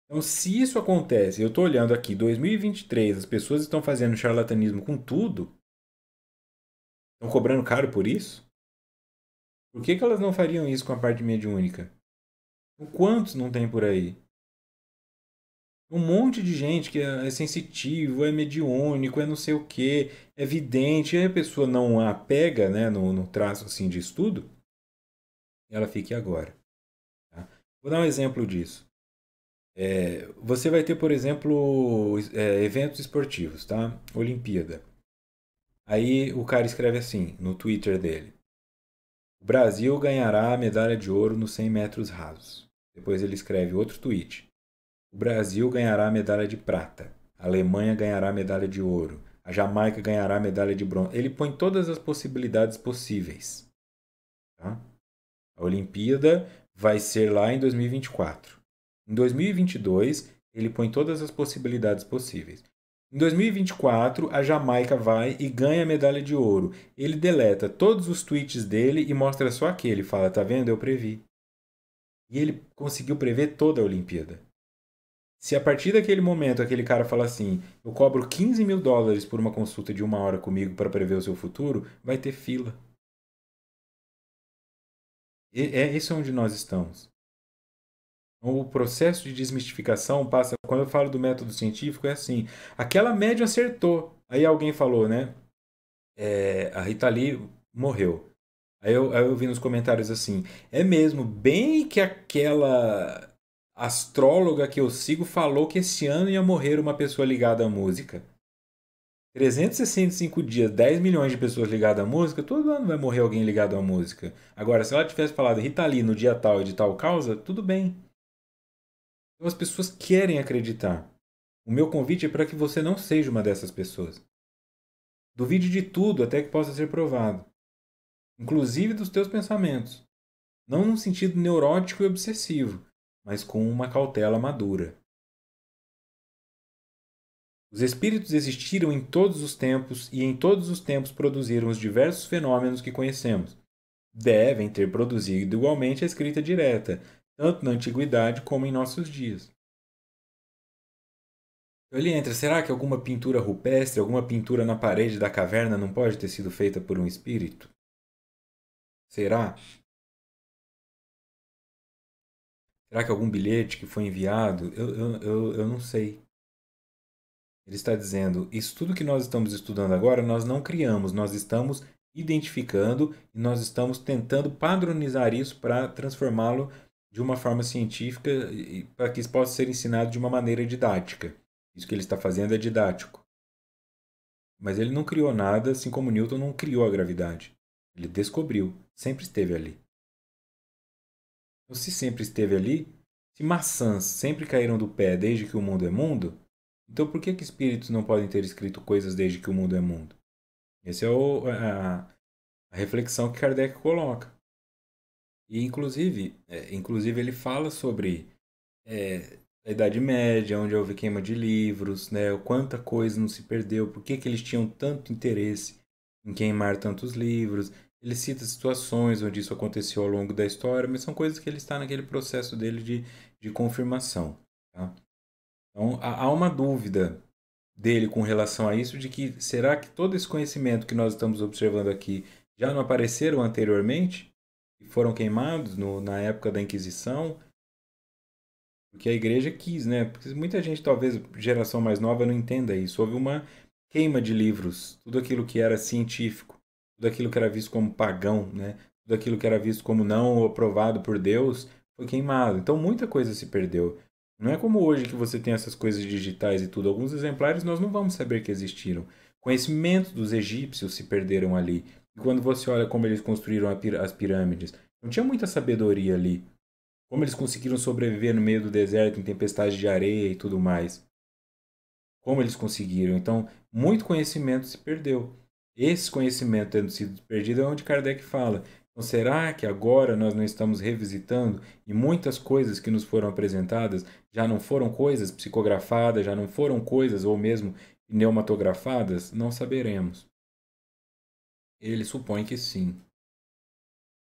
Então, se isso acontece, eu estou olhando aqui, 2023, as pessoas estão fazendo charlatanismo com tudo. Estão cobrando caro por isso? Por que, que elas não fariam isso com a parte mediúnica? Quantos não tem por aí? um monte de gente que é, é, sensitivo, é mediúnico, é não sei o que, é vidente, e aí a pessoa não a pega né, no, no traço assim, de estudo, ela fica agora. Tá? Vou dar um exemplo disso. É, você vai ter, por exemplo, é, eventos esportivos, tá? Olimpíada. Aí o cara escreve assim no Twitter dele: O Brasil ganhará a medalha de ouro nos 100 metros rasos. Depois ele escreve outro tweet: o Brasil ganhará a medalha de prata. A Alemanha ganhará a medalha de ouro. A Jamaica ganhará a medalha de bronze. Ele põe todas as possibilidades possíveis. Tá? A Olimpíada vai ser lá em 2024. Em 2022, ele põe todas as possibilidades possíveis. Em 2024, a Jamaica vai e ganha a medalha de ouro. Ele deleta todos os tweets dele e mostra só aquele. Fala, tá vendo? Eu previ. E ele conseguiu prever toda a Olimpíada. Se a partir daquele momento aquele cara fala assim, eu cobro 15 mil dólares por uma consulta de uma hora comigo para prever o seu futuro, vai ter fila. E, é isso é onde nós estamos. O processo de desmistificação passa. Quando eu falo do método científico, é assim: aquela média acertou. Aí alguém falou, né? É, a Rita Lee morreu. Aí eu, aí eu vi nos comentários assim: é mesmo, bem que aquela astróloga que eu sigo falou que esse ano ia morrer uma pessoa ligada à música. 365 dias, 10 milhões de pessoas ligadas à música, todo ano vai morrer alguém ligado à música. Agora, se ela tivesse falado Ritali no dia tal e de tal causa, tudo bem. Então as pessoas querem acreditar. O meu convite é para que você não seja uma dessas pessoas. Duvide de tudo até que possa ser provado, inclusive dos teus pensamentos. Não num sentido neurótico e obsessivo, mas com uma cautela madura. Os espíritos existiram em todos os tempos e em todos os tempos produziram os diversos fenômenos que conhecemos. Devem ter produzido igualmente a escrita direta, tanto na antiguidade como em nossos dias. Então ele entra, será que alguma pintura rupestre, alguma pintura na parede da caverna não pode ter sido feita por um espírito? Será? Será que algum bilhete que foi enviado? Eu, eu, eu, eu não sei. Ele está dizendo: isso tudo que nós estamos estudando agora, nós não criamos, nós estamos identificando e nós estamos tentando padronizar isso para transformá-lo de uma forma científica para que isso possa ser ensinado de uma maneira didática. Isso que ele está fazendo é didático. Mas ele não criou nada, assim como Newton não criou a gravidade. Ele descobriu, sempre esteve ali se sempre esteve ali, se maçãs sempre caíram do pé desde que o mundo é mundo, então por que, que espíritos não podem ter escrito coisas desde que o mundo é mundo? Essa é o, a, a, reflexão que Kardec coloca. E, inclusive, é, inclusive ele fala sobre é, a Idade Média, onde houve queima de livros, né, quanta coisa não se perdeu, por que, que eles tinham tanto interesse em queimar tantos livros, ele cita situações onde isso aconteceu ao longo da história, mas são coisas que ele está naquele processo dele de, de confirmação. Tá? Então, há uma dúvida dele com relação a isso, de que será que todo esse conhecimento que nós estamos observando aqui já não apareceram anteriormente? E foram queimados no, na época da Inquisição? Porque a igreja quis, né? Porque muita gente, talvez geração mais nova, não entenda isso. Houve uma queima de livros, tudo aquilo que era científico tudo aquilo que era visto como pagão, né? Tudo aquilo que era visto como não aprovado por Deus foi queimado. Então muita coisa se perdeu. Não é como hoje que você tem essas coisas digitais e tudo. Alguns exemplares nós não vamos saber que existiram. Conhecimento dos egípcios se perderam ali. E quando você olha como eles construíram as pirâmides, não tinha muita sabedoria ali. Como eles conseguiram sobreviver no meio do deserto, em tempestades de areia e tudo mais. Como eles conseguiram. Então, muito conhecimento se perdeu. Esse conhecimento tendo sido perdido é onde Kardec fala. Então, será que agora nós não estamos revisitando e muitas coisas que nos foram apresentadas já não foram coisas psicografadas, já não foram coisas ou mesmo pneumatografadas? Não saberemos. Ele supõe que sim.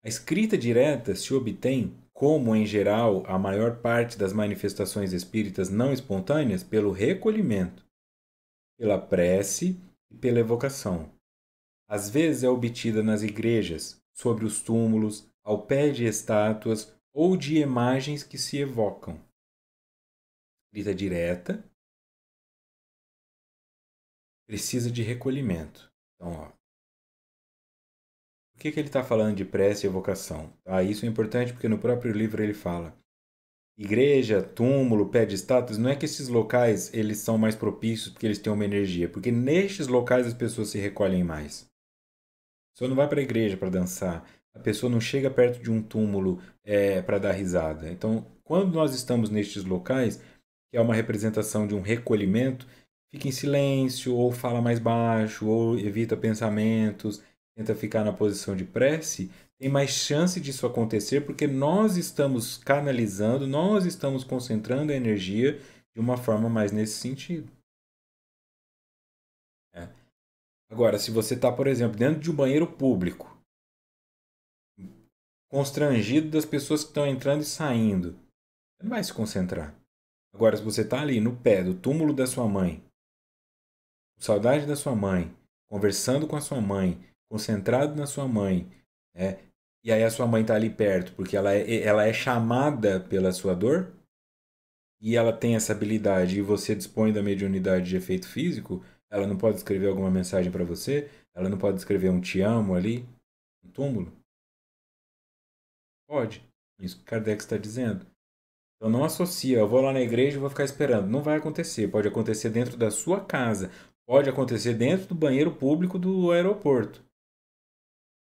A escrita direta se obtém, como em geral a maior parte das manifestações espíritas não espontâneas, pelo recolhimento, pela prece e pela evocação. Às vezes é obtida nas igrejas, sobre os túmulos, ao pé de estátuas ou de imagens que se evocam. Escrita direta precisa de recolhimento. Então, ó. Por que, que ele está falando de prece e evocação? Ah, isso é importante porque no próprio livro ele fala igreja, túmulo, pé de estátuas, não é que esses locais eles são mais propícios porque eles têm uma energia, porque nestes locais as pessoas se recolhem mais pessoa não vai para a igreja para dançar, a pessoa não chega perto de um túmulo é, para dar risada. Então, quando nós estamos nestes locais, que é uma representação de um recolhimento, fica em silêncio, ou fala mais baixo, ou evita pensamentos, tenta ficar na posição de prece, tem mais chance disso acontecer porque nós estamos canalizando, nós estamos concentrando a energia de uma forma mais nesse sentido. Agora, se você está, por exemplo, dentro de um banheiro público, constrangido das pessoas que estão entrando e saindo, você não vai se concentrar. Agora, se você está ali no pé do túmulo da sua mãe, com saudade da sua mãe, conversando com a sua mãe, concentrado na sua mãe, né? e aí a sua mãe está ali perto porque ela é, ela é chamada pela sua dor, e ela tem essa habilidade e você dispõe da mediunidade de efeito físico, ela não pode escrever alguma mensagem para você? Ela não pode escrever um te amo ali? Um túmulo? Pode. É isso que Kardec está dizendo. Então não associa, eu vou lá na igreja e vou ficar esperando. Não vai acontecer. Pode acontecer dentro da sua casa. Pode acontecer dentro do banheiro público do aeroporto.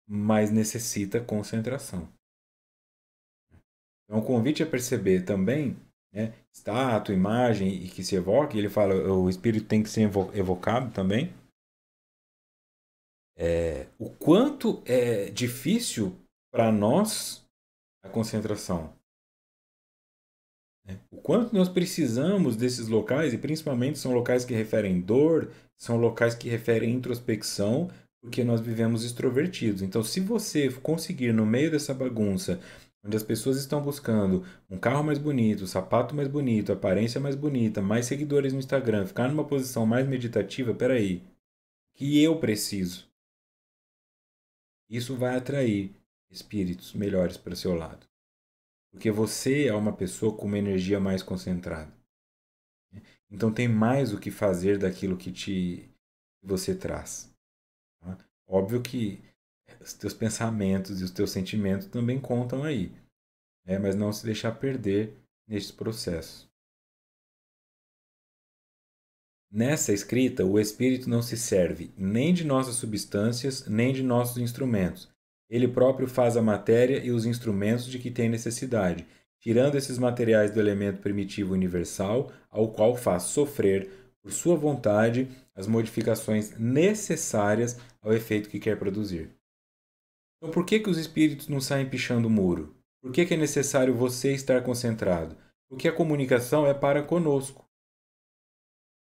Mas necessita concentração. Então o convite é perceber também né? estátua, imagem e que se evoque. Ele fala o espírito tem que ser evocado também. É, o quanto é difícil para nós a concentração. Né? O quanto nós precisamos desses locais, e principalmente são locais que referem dor, são locais que referem introspecção, porque nós vivemos extrovertidos. Então, se você conseguir, no meio dessa bagunça, onde as pessoas estão buscando um carro mais bonito, um sapato mais bonito, aparência mais bonita, mais seguidores no Instagram, ficar numa posição mais meditativa, peraí, que eu preciso. Isso vai atrair espíritos melhores para seu lado. Porque você é uma pessoa com uma energia mais concentrada. Então tem mais o que fazer daquilo que te você traz. Tá? Óbvio que os teus pensamentos e os teus sentimentos também contam aí, né? mas não se deixar perder nestes processos. Nessa escrita, o Espírito não se serve nem de nossas substâncias, nem de nossos instrumentos. Ele próprio faz a matéria e os instrumentos de que tem necessidade, tirando esses materiais do elemento primitivo universal, ao qual faz sofrer, por sua vontade, as modificações necessárias ao efeito que quer produzir. Então por que, que os espíritos não saem pichando o muro? Por que, que é necessário você estar concentrado? Porque a comunicação é para conosco.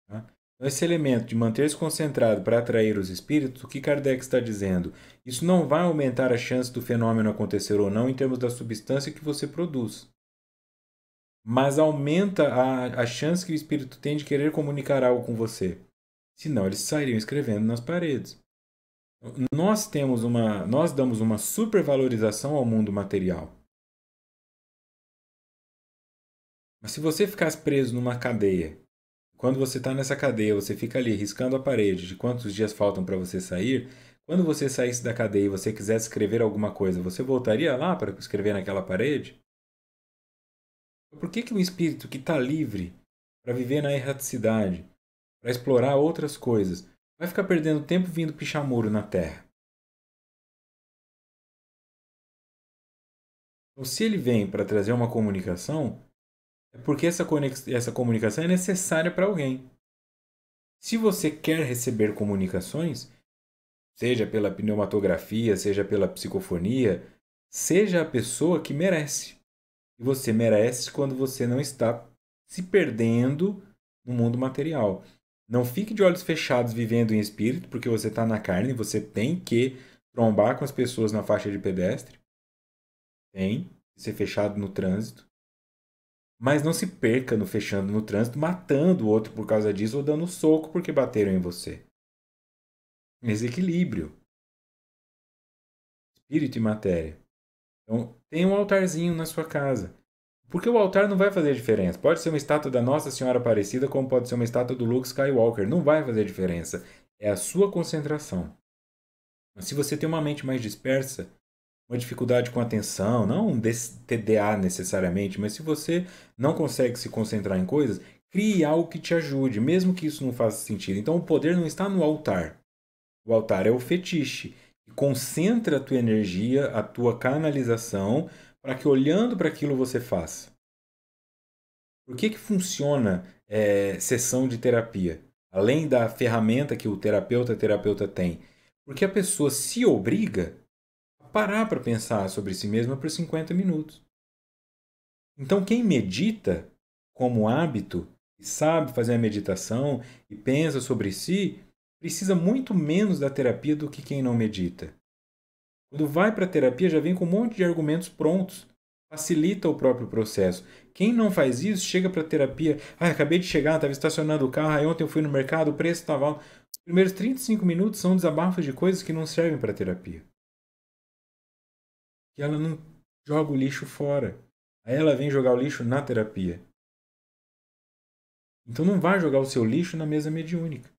Tá? Então, esse elemento de manter-se concentrado para atrair os espíritos, o que Kardec está dizendo? Isso não vai aumentar a chance do fenômeno acontecer ou não em termos da substância que você produz. Mas aumenta a, a chance que o espírito tem de querer comunicar algo com você. Senão, eles sairiam escrevendo nas paredes. Nós temos uma, nós damos uma supervalorização ao mundo material. Mas se você ficasse preso numa cadeia, quando você está nessa cadeia, você fica ali riscando a parede de quantos dias faltam para você sair. Quando você saísse da cadeia e você quisesse escrever alguma coisa, você voltaria lá para escrever naquela parede? Por que, que um espírito que está livre para viver na erraticidade, para explorar outras coisas, Vai ficar perdendo tempo vindo pichar muro na terra. Então, se ele vem para trazer uma comunicação, é porque essa, essa comunicação é necessária para alguém. Se você quer receber comunicações, seja pela pneumatografia, seja pela psicofonia, seja a pessoa que merece. E você merece quando você não está se perdendo no mundo material. Não fique de olhos fechados vivendo em espírito, porque você está na carne, você tem que trombar com as pessoas na faixa de pedestre. Tem que ser fechado no trânsito. Mas não se perca no fechando no trânsito, matando o outro por causa disso ou dando soco porque bateram em você. Desequilíbrio. Espírito e matéria. Então, tem um altarzinho na sua casa. Porque o altar não vai fazer diferença. Pode ser uma estátua da Nossa Senhora Aparecida, como pode ser uma estátua do Luke Skywalker. Não vai fazer diferença. É a sua concentração. Mas se você tem uma mente mais dispersa, uma dificuldade com atenção, não um TDA necessariamente, mas se você não consegue se concentrar em coisas, crie algo que te ajude, mesmo que isso não faça sentido. Então o poder não está no altar. O altar é o fetiche. Concentra a tua energia, a tua canalização para que olhando para aquilo você faça. Por que, que funciona é, sessão de terapia? Além da ferramenta que o terapeuta terapeuta tem. Porque a pessoa se obriga a parar para pensar sobre si mesma por 50 minutos. Então, quem medita como hábito, e sabe fazer a meditação e pensa sobre si, precisa muito menos da terapia do que quem não medita. Quando vai para a terapia, já vem com um monte de argumentos prontos. Facilita o próprio processo. Quem não faz isso, chega para a terapia. Ah, acabei de chegar, estava estacionando o carro, aí ontem eu fui no mercado, o preço estava alto. Os primeiros 35 minutos são desabafos de coisas que não servem para terapia. E ela não joga o lixo fora. Aí ela vem jogar o lixo na terapia. Então não vá jogar o seu lixo na mesa mediúnica.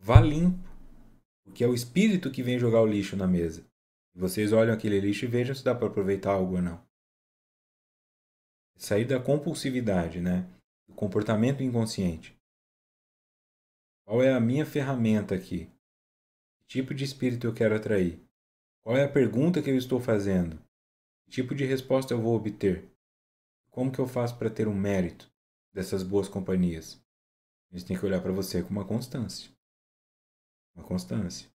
Vá limpo. Porque é o espírito que vem jogar o lixo na mesa. Vocês olham aquele lixo e vejam se dá para aproveitar algo ou não. Sair da compulsividade, né? Do comportamento inconsciente. Qual é a minha ferramenta aqui? Que tipo de espírito eu quero atrair? Qual é a pergunta que eu estou fazendo? Que tipo de resposta eu vou obter? Como que eu faço para ter um mérito dessas boas companhias? A gente tem que olhar para você com uma constância uma constância.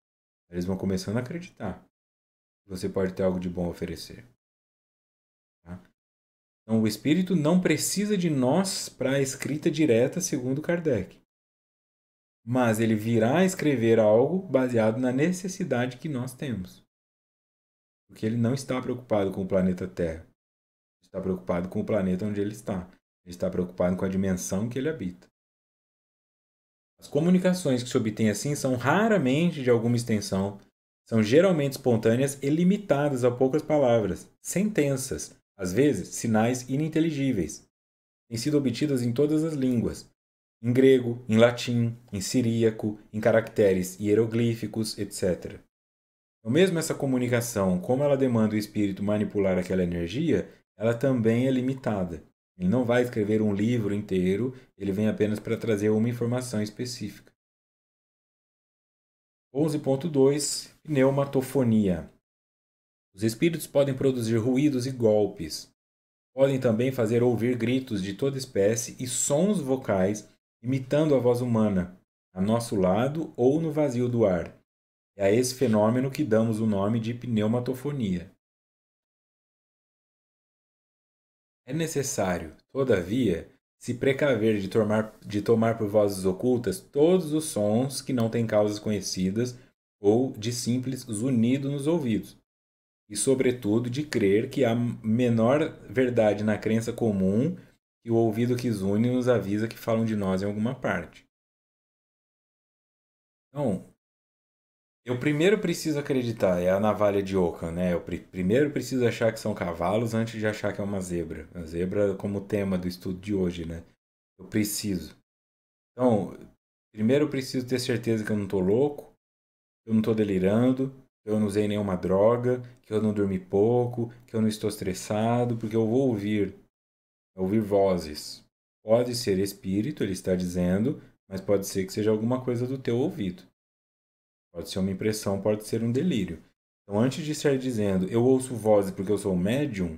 Eles vão começando a acreditar que você pode ter algo de bom a oferecer. Tá? Então, o espírito não precisa de nós para a escrita direta, segundo Kardec. Mas ele virá escrever algo baseado na necessidade que nós temos. Porque ele não está preocupado com o planeta Terra. Ele está preocupado com o planeta onde ele está. Ele está preocupado com a dimensão que ele habita. As comunicações que se obtêm assim são raramente de alguma extensão, são geralmente espontâneas e limitadas a poucas palavras, sentenças, às vezes sinais ininteligíveis. Têm sido obtidas em todas as línguas, em grego, em latim, em siríaco, em caracteres hieroglíficos, etc. Então, mesmo essa comunicação, como ela demanda o espírito manipular aquela energia, ela também é limitada. Ele não vai escrever um livro inteiro, ele vem apenas para trazer uma informação específica. 11.2 Pneumatofonia. Os espíritos podem produzir ruídos e golpes. Podem também fazer ouvir gritos de toda espécie e sons vocais imitando a voz humana, a nosso lado ou no vazio do ar. É a esse fenômeno que damos o nome de pneumatofonia. É necessário, todavia, se precaver de tomar, de tomar por vozes ocultas todos os sons que não têm causas conhecidas ou de simples zunido nos ouvidos, e, sobretudo, de crer que há menor verdade na crença comum que o ouvido que zune nos avisa que falam de nós em alguma parte. Então, eu primeiro preciso acreditar, é a navalha de oca, né? Eu pre primeiro preciso achar que são cavalos antes de achar que é uma zebra. A zebra como tema do estudo de hoje, né? Eu preciso. Então, primeiro eu preciso ter certeza que eu não estou louco, que eu não estou delirando, que eu não usei nenhuma droga, que eu não dormi pouco, que eu não estou estressado, porque eu vou ouvir, ouvir vozes. Pode ser espírito, ele está dizendo, mas pode ser que seja alguma coisa do teu ouvido. Pode ser uma impressão, pode ser um delírio. Então, antes de estar dizendo eu ouço vozes porque eu sou médium,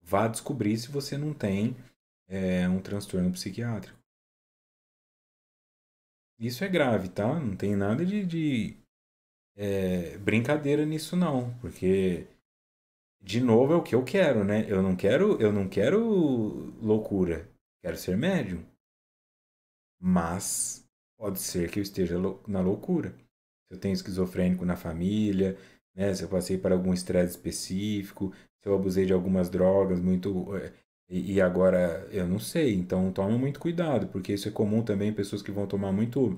vá descobrir se você não tem é, um transtorno psiquiátrico. Isso é grave, tá? Não tem nada de, de é, brincadeira nisso, não, porque de novo é o que eu quero, né? Eu não quero, eu não quero loucura. Quero ser médium. Mas pode ser que eu esteja na loucura se eu tenho esquizofrênico na família, né? se eu passei por algum estresse específico, se eu abusei de algumas drogas muito. Eh, e, agora eu não sei, então toma muito cuidado, porque isso é comum também pessoas que vão tomar muito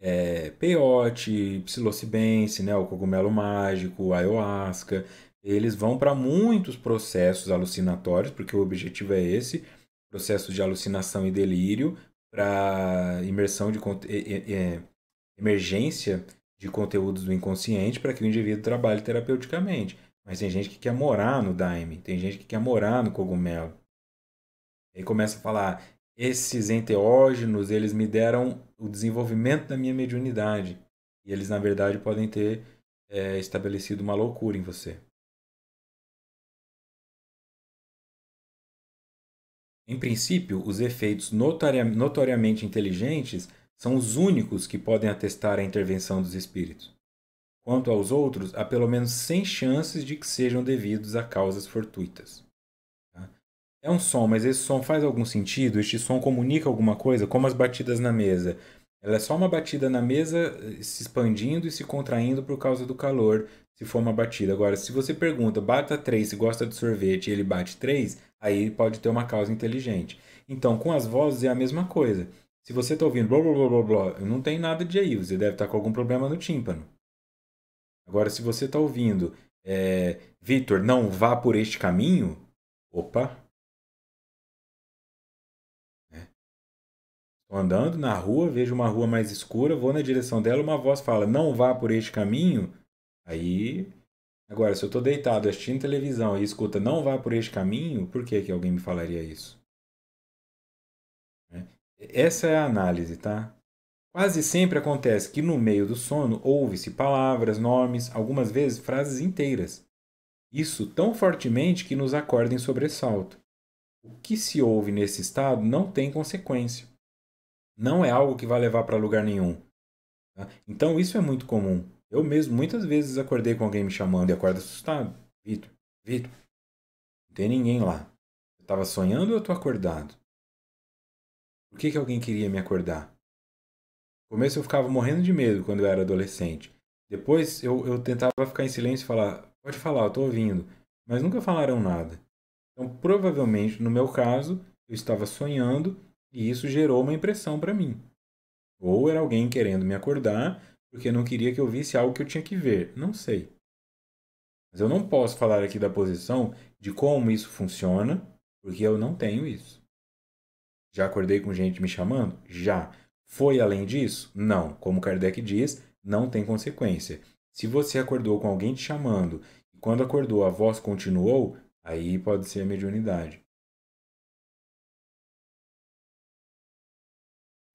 é, peyote, psilocibense, né, o cogumelo mágico, ayahuasca, eles vão para muitos processos alucinatórios, porque o objetivo é esse, processo de alucinação e delírio para imersão de é, é, emergência de conteúdos do inconsciente para que o indivíduo trabalhe terapeuticamente. Mas tem gente que quer morar no daime, tem gente que quer morar no cogumelo. Aí começa a falar, esses enteógenos, eles me deram o desenvolvimento da minha mediunidade. E eles, na verdade, podem ter é, estabelecido uma loucura em você. Em princípio, os efeitos notoriamente inteligentes são os únicos que podem atestar a intervenção dos espíritos. Quanto aos outros, há pelo menos 100 chances de que sejam devidos a causas fortuitas. Tá? É um som, mas esse som faz algum sentido? Este som comunica alguma coisa? Como as batidas na mesa? Ela é só uma batida na mesa eh, se expandindo e se contraindo por causa do calor, se for uma batida. Agora, se você pergunta, bata três, se gosta de sorvete e ele bate três. aí pode ter uma causa inteligente. Então, com as vozes é a mesma coisa. Se você está ouvindo blá blá blá blá blá, não tem nada de aí, você deve estar tá com algum problema no tímpano. Agora, se você está ouvindo é, Vitor, não vá por este caminho, opa. Estou né? andando na rua, vejo uma rua mais escura, vou na direção dela, uma voz fala, não vá por este caminho. Aí Agora, se eu estou deitado assistindo televisão e escuta não vá por este caminho, por que, que alguém me falaria isso? Essa é a análise, tá? Quase sempre acontece que no meio do sono ouve-se palavras, nomes, algumas vezes frases inteiras. Isso tão fortemente que nos acorda em sobressalto. O que se ouve nesse estado não tem consequência. Não é algo que vai levar para lugar nenhum. Tá? Então isso é muito comum. Eu mesmo muitas vezes acordei com alguém me chamando e acordo assustado. Vitor, Vitor, não tem ninguém lá. Eu estava sonhando ou eu estou acordado? Por que, que alguém queria me acordar? No começo eu ficava morrendo de medo quando eu era adolescente. Depois eu, eu tentava ficar em silêncio e falar: pode falar, eu estou ouvindo. Mas nunca falaram nada. Então, provavelmente, no meu caso, eu estava sonhando e isso gerou uma impressão para mim. Ou era alguém querendo me acordar porque não queria que eu visse algo que eu tinha que ver. Não sei. Mas eu não posso falar aqui da posição de como isso funciona, porque eu não tenho isso. Já acordei com gente me chamando? Já. Foi além disso? Não. Como Kardec diz, não tem consequência. Se você acordou com alguém te chamando e quando acordou a voz continuou, aí pode ser a mediunidade.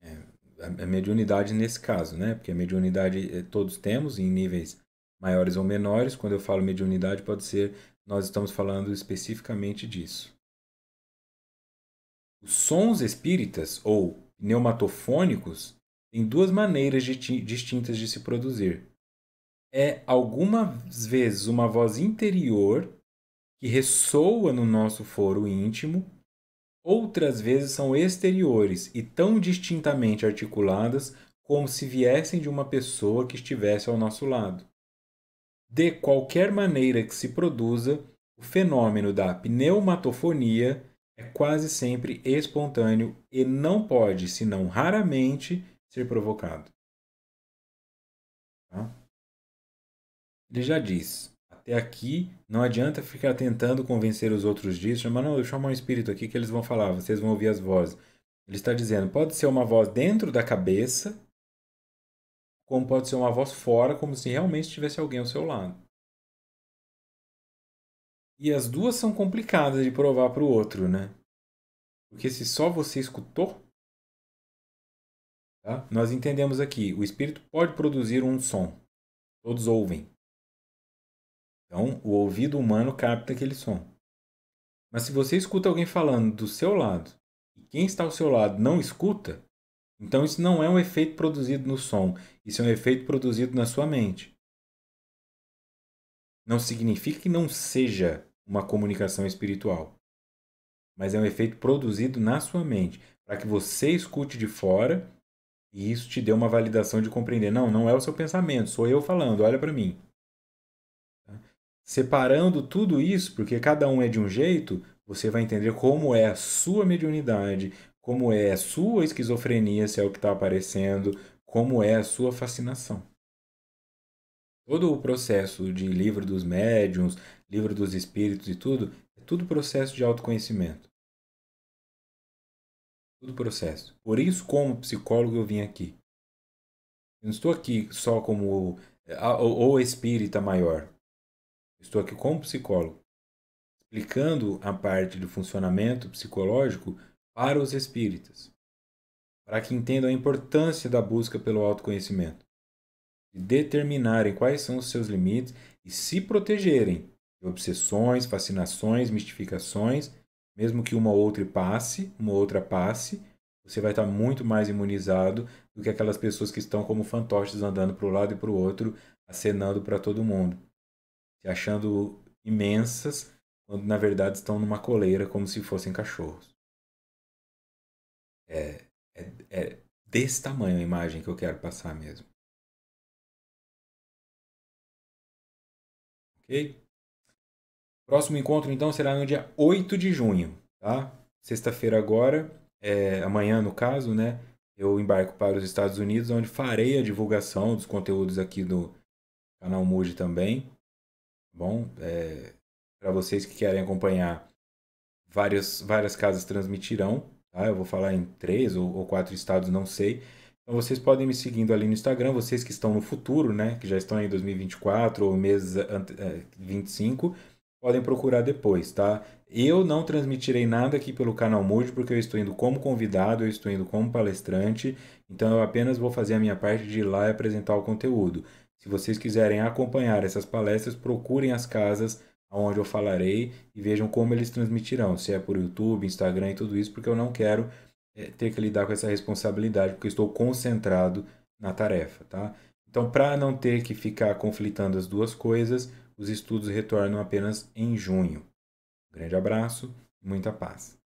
É, a é, é mediunidade nesse caso, né? Porque a mediunidade eh, todos temos em níveis maiores ou menores. Quando eu falo mediunidade, pode ser nós estamos falando especificamente disso. Os sons espíritas ou pneumatofônicos têm duas maneiras distintas de se produzir. É algumas vezes uma voz interior que ressoa no nosso foro íntimo, outras vezes são exteriores e tão distintamente articuladas como se viessem de uma pessoa que estivesse ao nosso lado. De qualquer maneira que se produza, o fenômeno da pneumatofonia é quase sempre espontâneo e não pode, se não raramente, ser provocado. Tá? Ele já diz: até aqui não adianta ficar tentando convencer os outros disso. Mas não, eu chamo um espírito aqui que eles vão falar, vocês vão ouvir as vozes. Ele está dizendo: pode ser uma voz dentro da cabeça, como pode ser uma voz fora, como se realmente tivesse alguém ao seu lado. E as duas são complicadas de provar para o outro, né? Porque se só você escutou, tá? nós entendemos aqui: o espírito pode produzir um som, todos ouvem. Então, o ouvido humano capta aquele som. Mas se você escuta alguém falando do seu lado e quem está ao seu lado não escuta, então isso não é um efeito produzido no som, isso é um efeito produzido na sua mente. Não significa que não seja uma comunicação espiritual. Mas é um efeito produzido na sua mente, para que você escute de fora e isso te dê uma validação de compreender. Não, não é o seu pensamento, sou eu falando, olha para mim. Tá? Separando tudo isso, porque cada um é de um jeito, você vai entender como é a sua mediunidade, como é a sua esquizofrenia, se é o que está aparecendo, como é a sua fascinação. Todo o processo de livro dos médiuns, livro dos espíritos e tudo, é tudo processo de autoconhecimento. Tudo processo. Por isso, como psicólogo, eu vim aqui. Eu não estou aqui só como o, espírita maior. Estou aqui como psicólogo, explicando a parte do funcionamento psicológico para os espíritas, para que entendam a importância da busca pelo autoconhecimento, de determinarem quais são os seus limites e se protegerem de obsessões, fascinações, mistificações, mesmo que uma outra passe, uma outra passe, você vai estar muito mais imunizado do que aquelas pessoas que estão como fantoches andando para o lado e para o outro, acenando para todo mundo, se achando imensas, quando na verdade estão numa coleira como se fossem cachorros. É, é, é desse tamanho a imagem que eu quero passar mesmo. Ok? Próximo encontro, então, será no dia 8 de junho, tá? Sexta-feira agora, é, amanhã no caso, né? Eu embarco para os Estados Unidos, onde farei a divulgação dos conteúdos aqui do canal Muji também. Tá bom, é, para vocês que querem acompanhar, várias, várias casas transmitirão. Tá? Eu vou falar em três ou, ou quatro estados, não sei. Então vocês podem me seguindo ali no Instagram, vocês que estão no futuro, né? Que já estão em 2024 ou meses 25 podem procurar depois, tá? Eu não transmitirei nada aqui pelo canal Mood, porque eu estou indo como convidado, eu estou indo como palestrante, então eu apenas vou fazer a minha parte de ir lá e apresentar o conteúdo. Se vocês quiserem acompanhar essas palestras, procurem as casas onde eu falarei e vejam como eles transmitirão, se é por YouTube, Instagram e tudo isso, porque eu não quero é, ter que lidar com essa responsabilidade, porque eu estou concentrado na tarefa, tá? Então, para não ter que ficar conflitando as duas coisas, os estudos retornam apenas em junho. grande abraço, muita paz.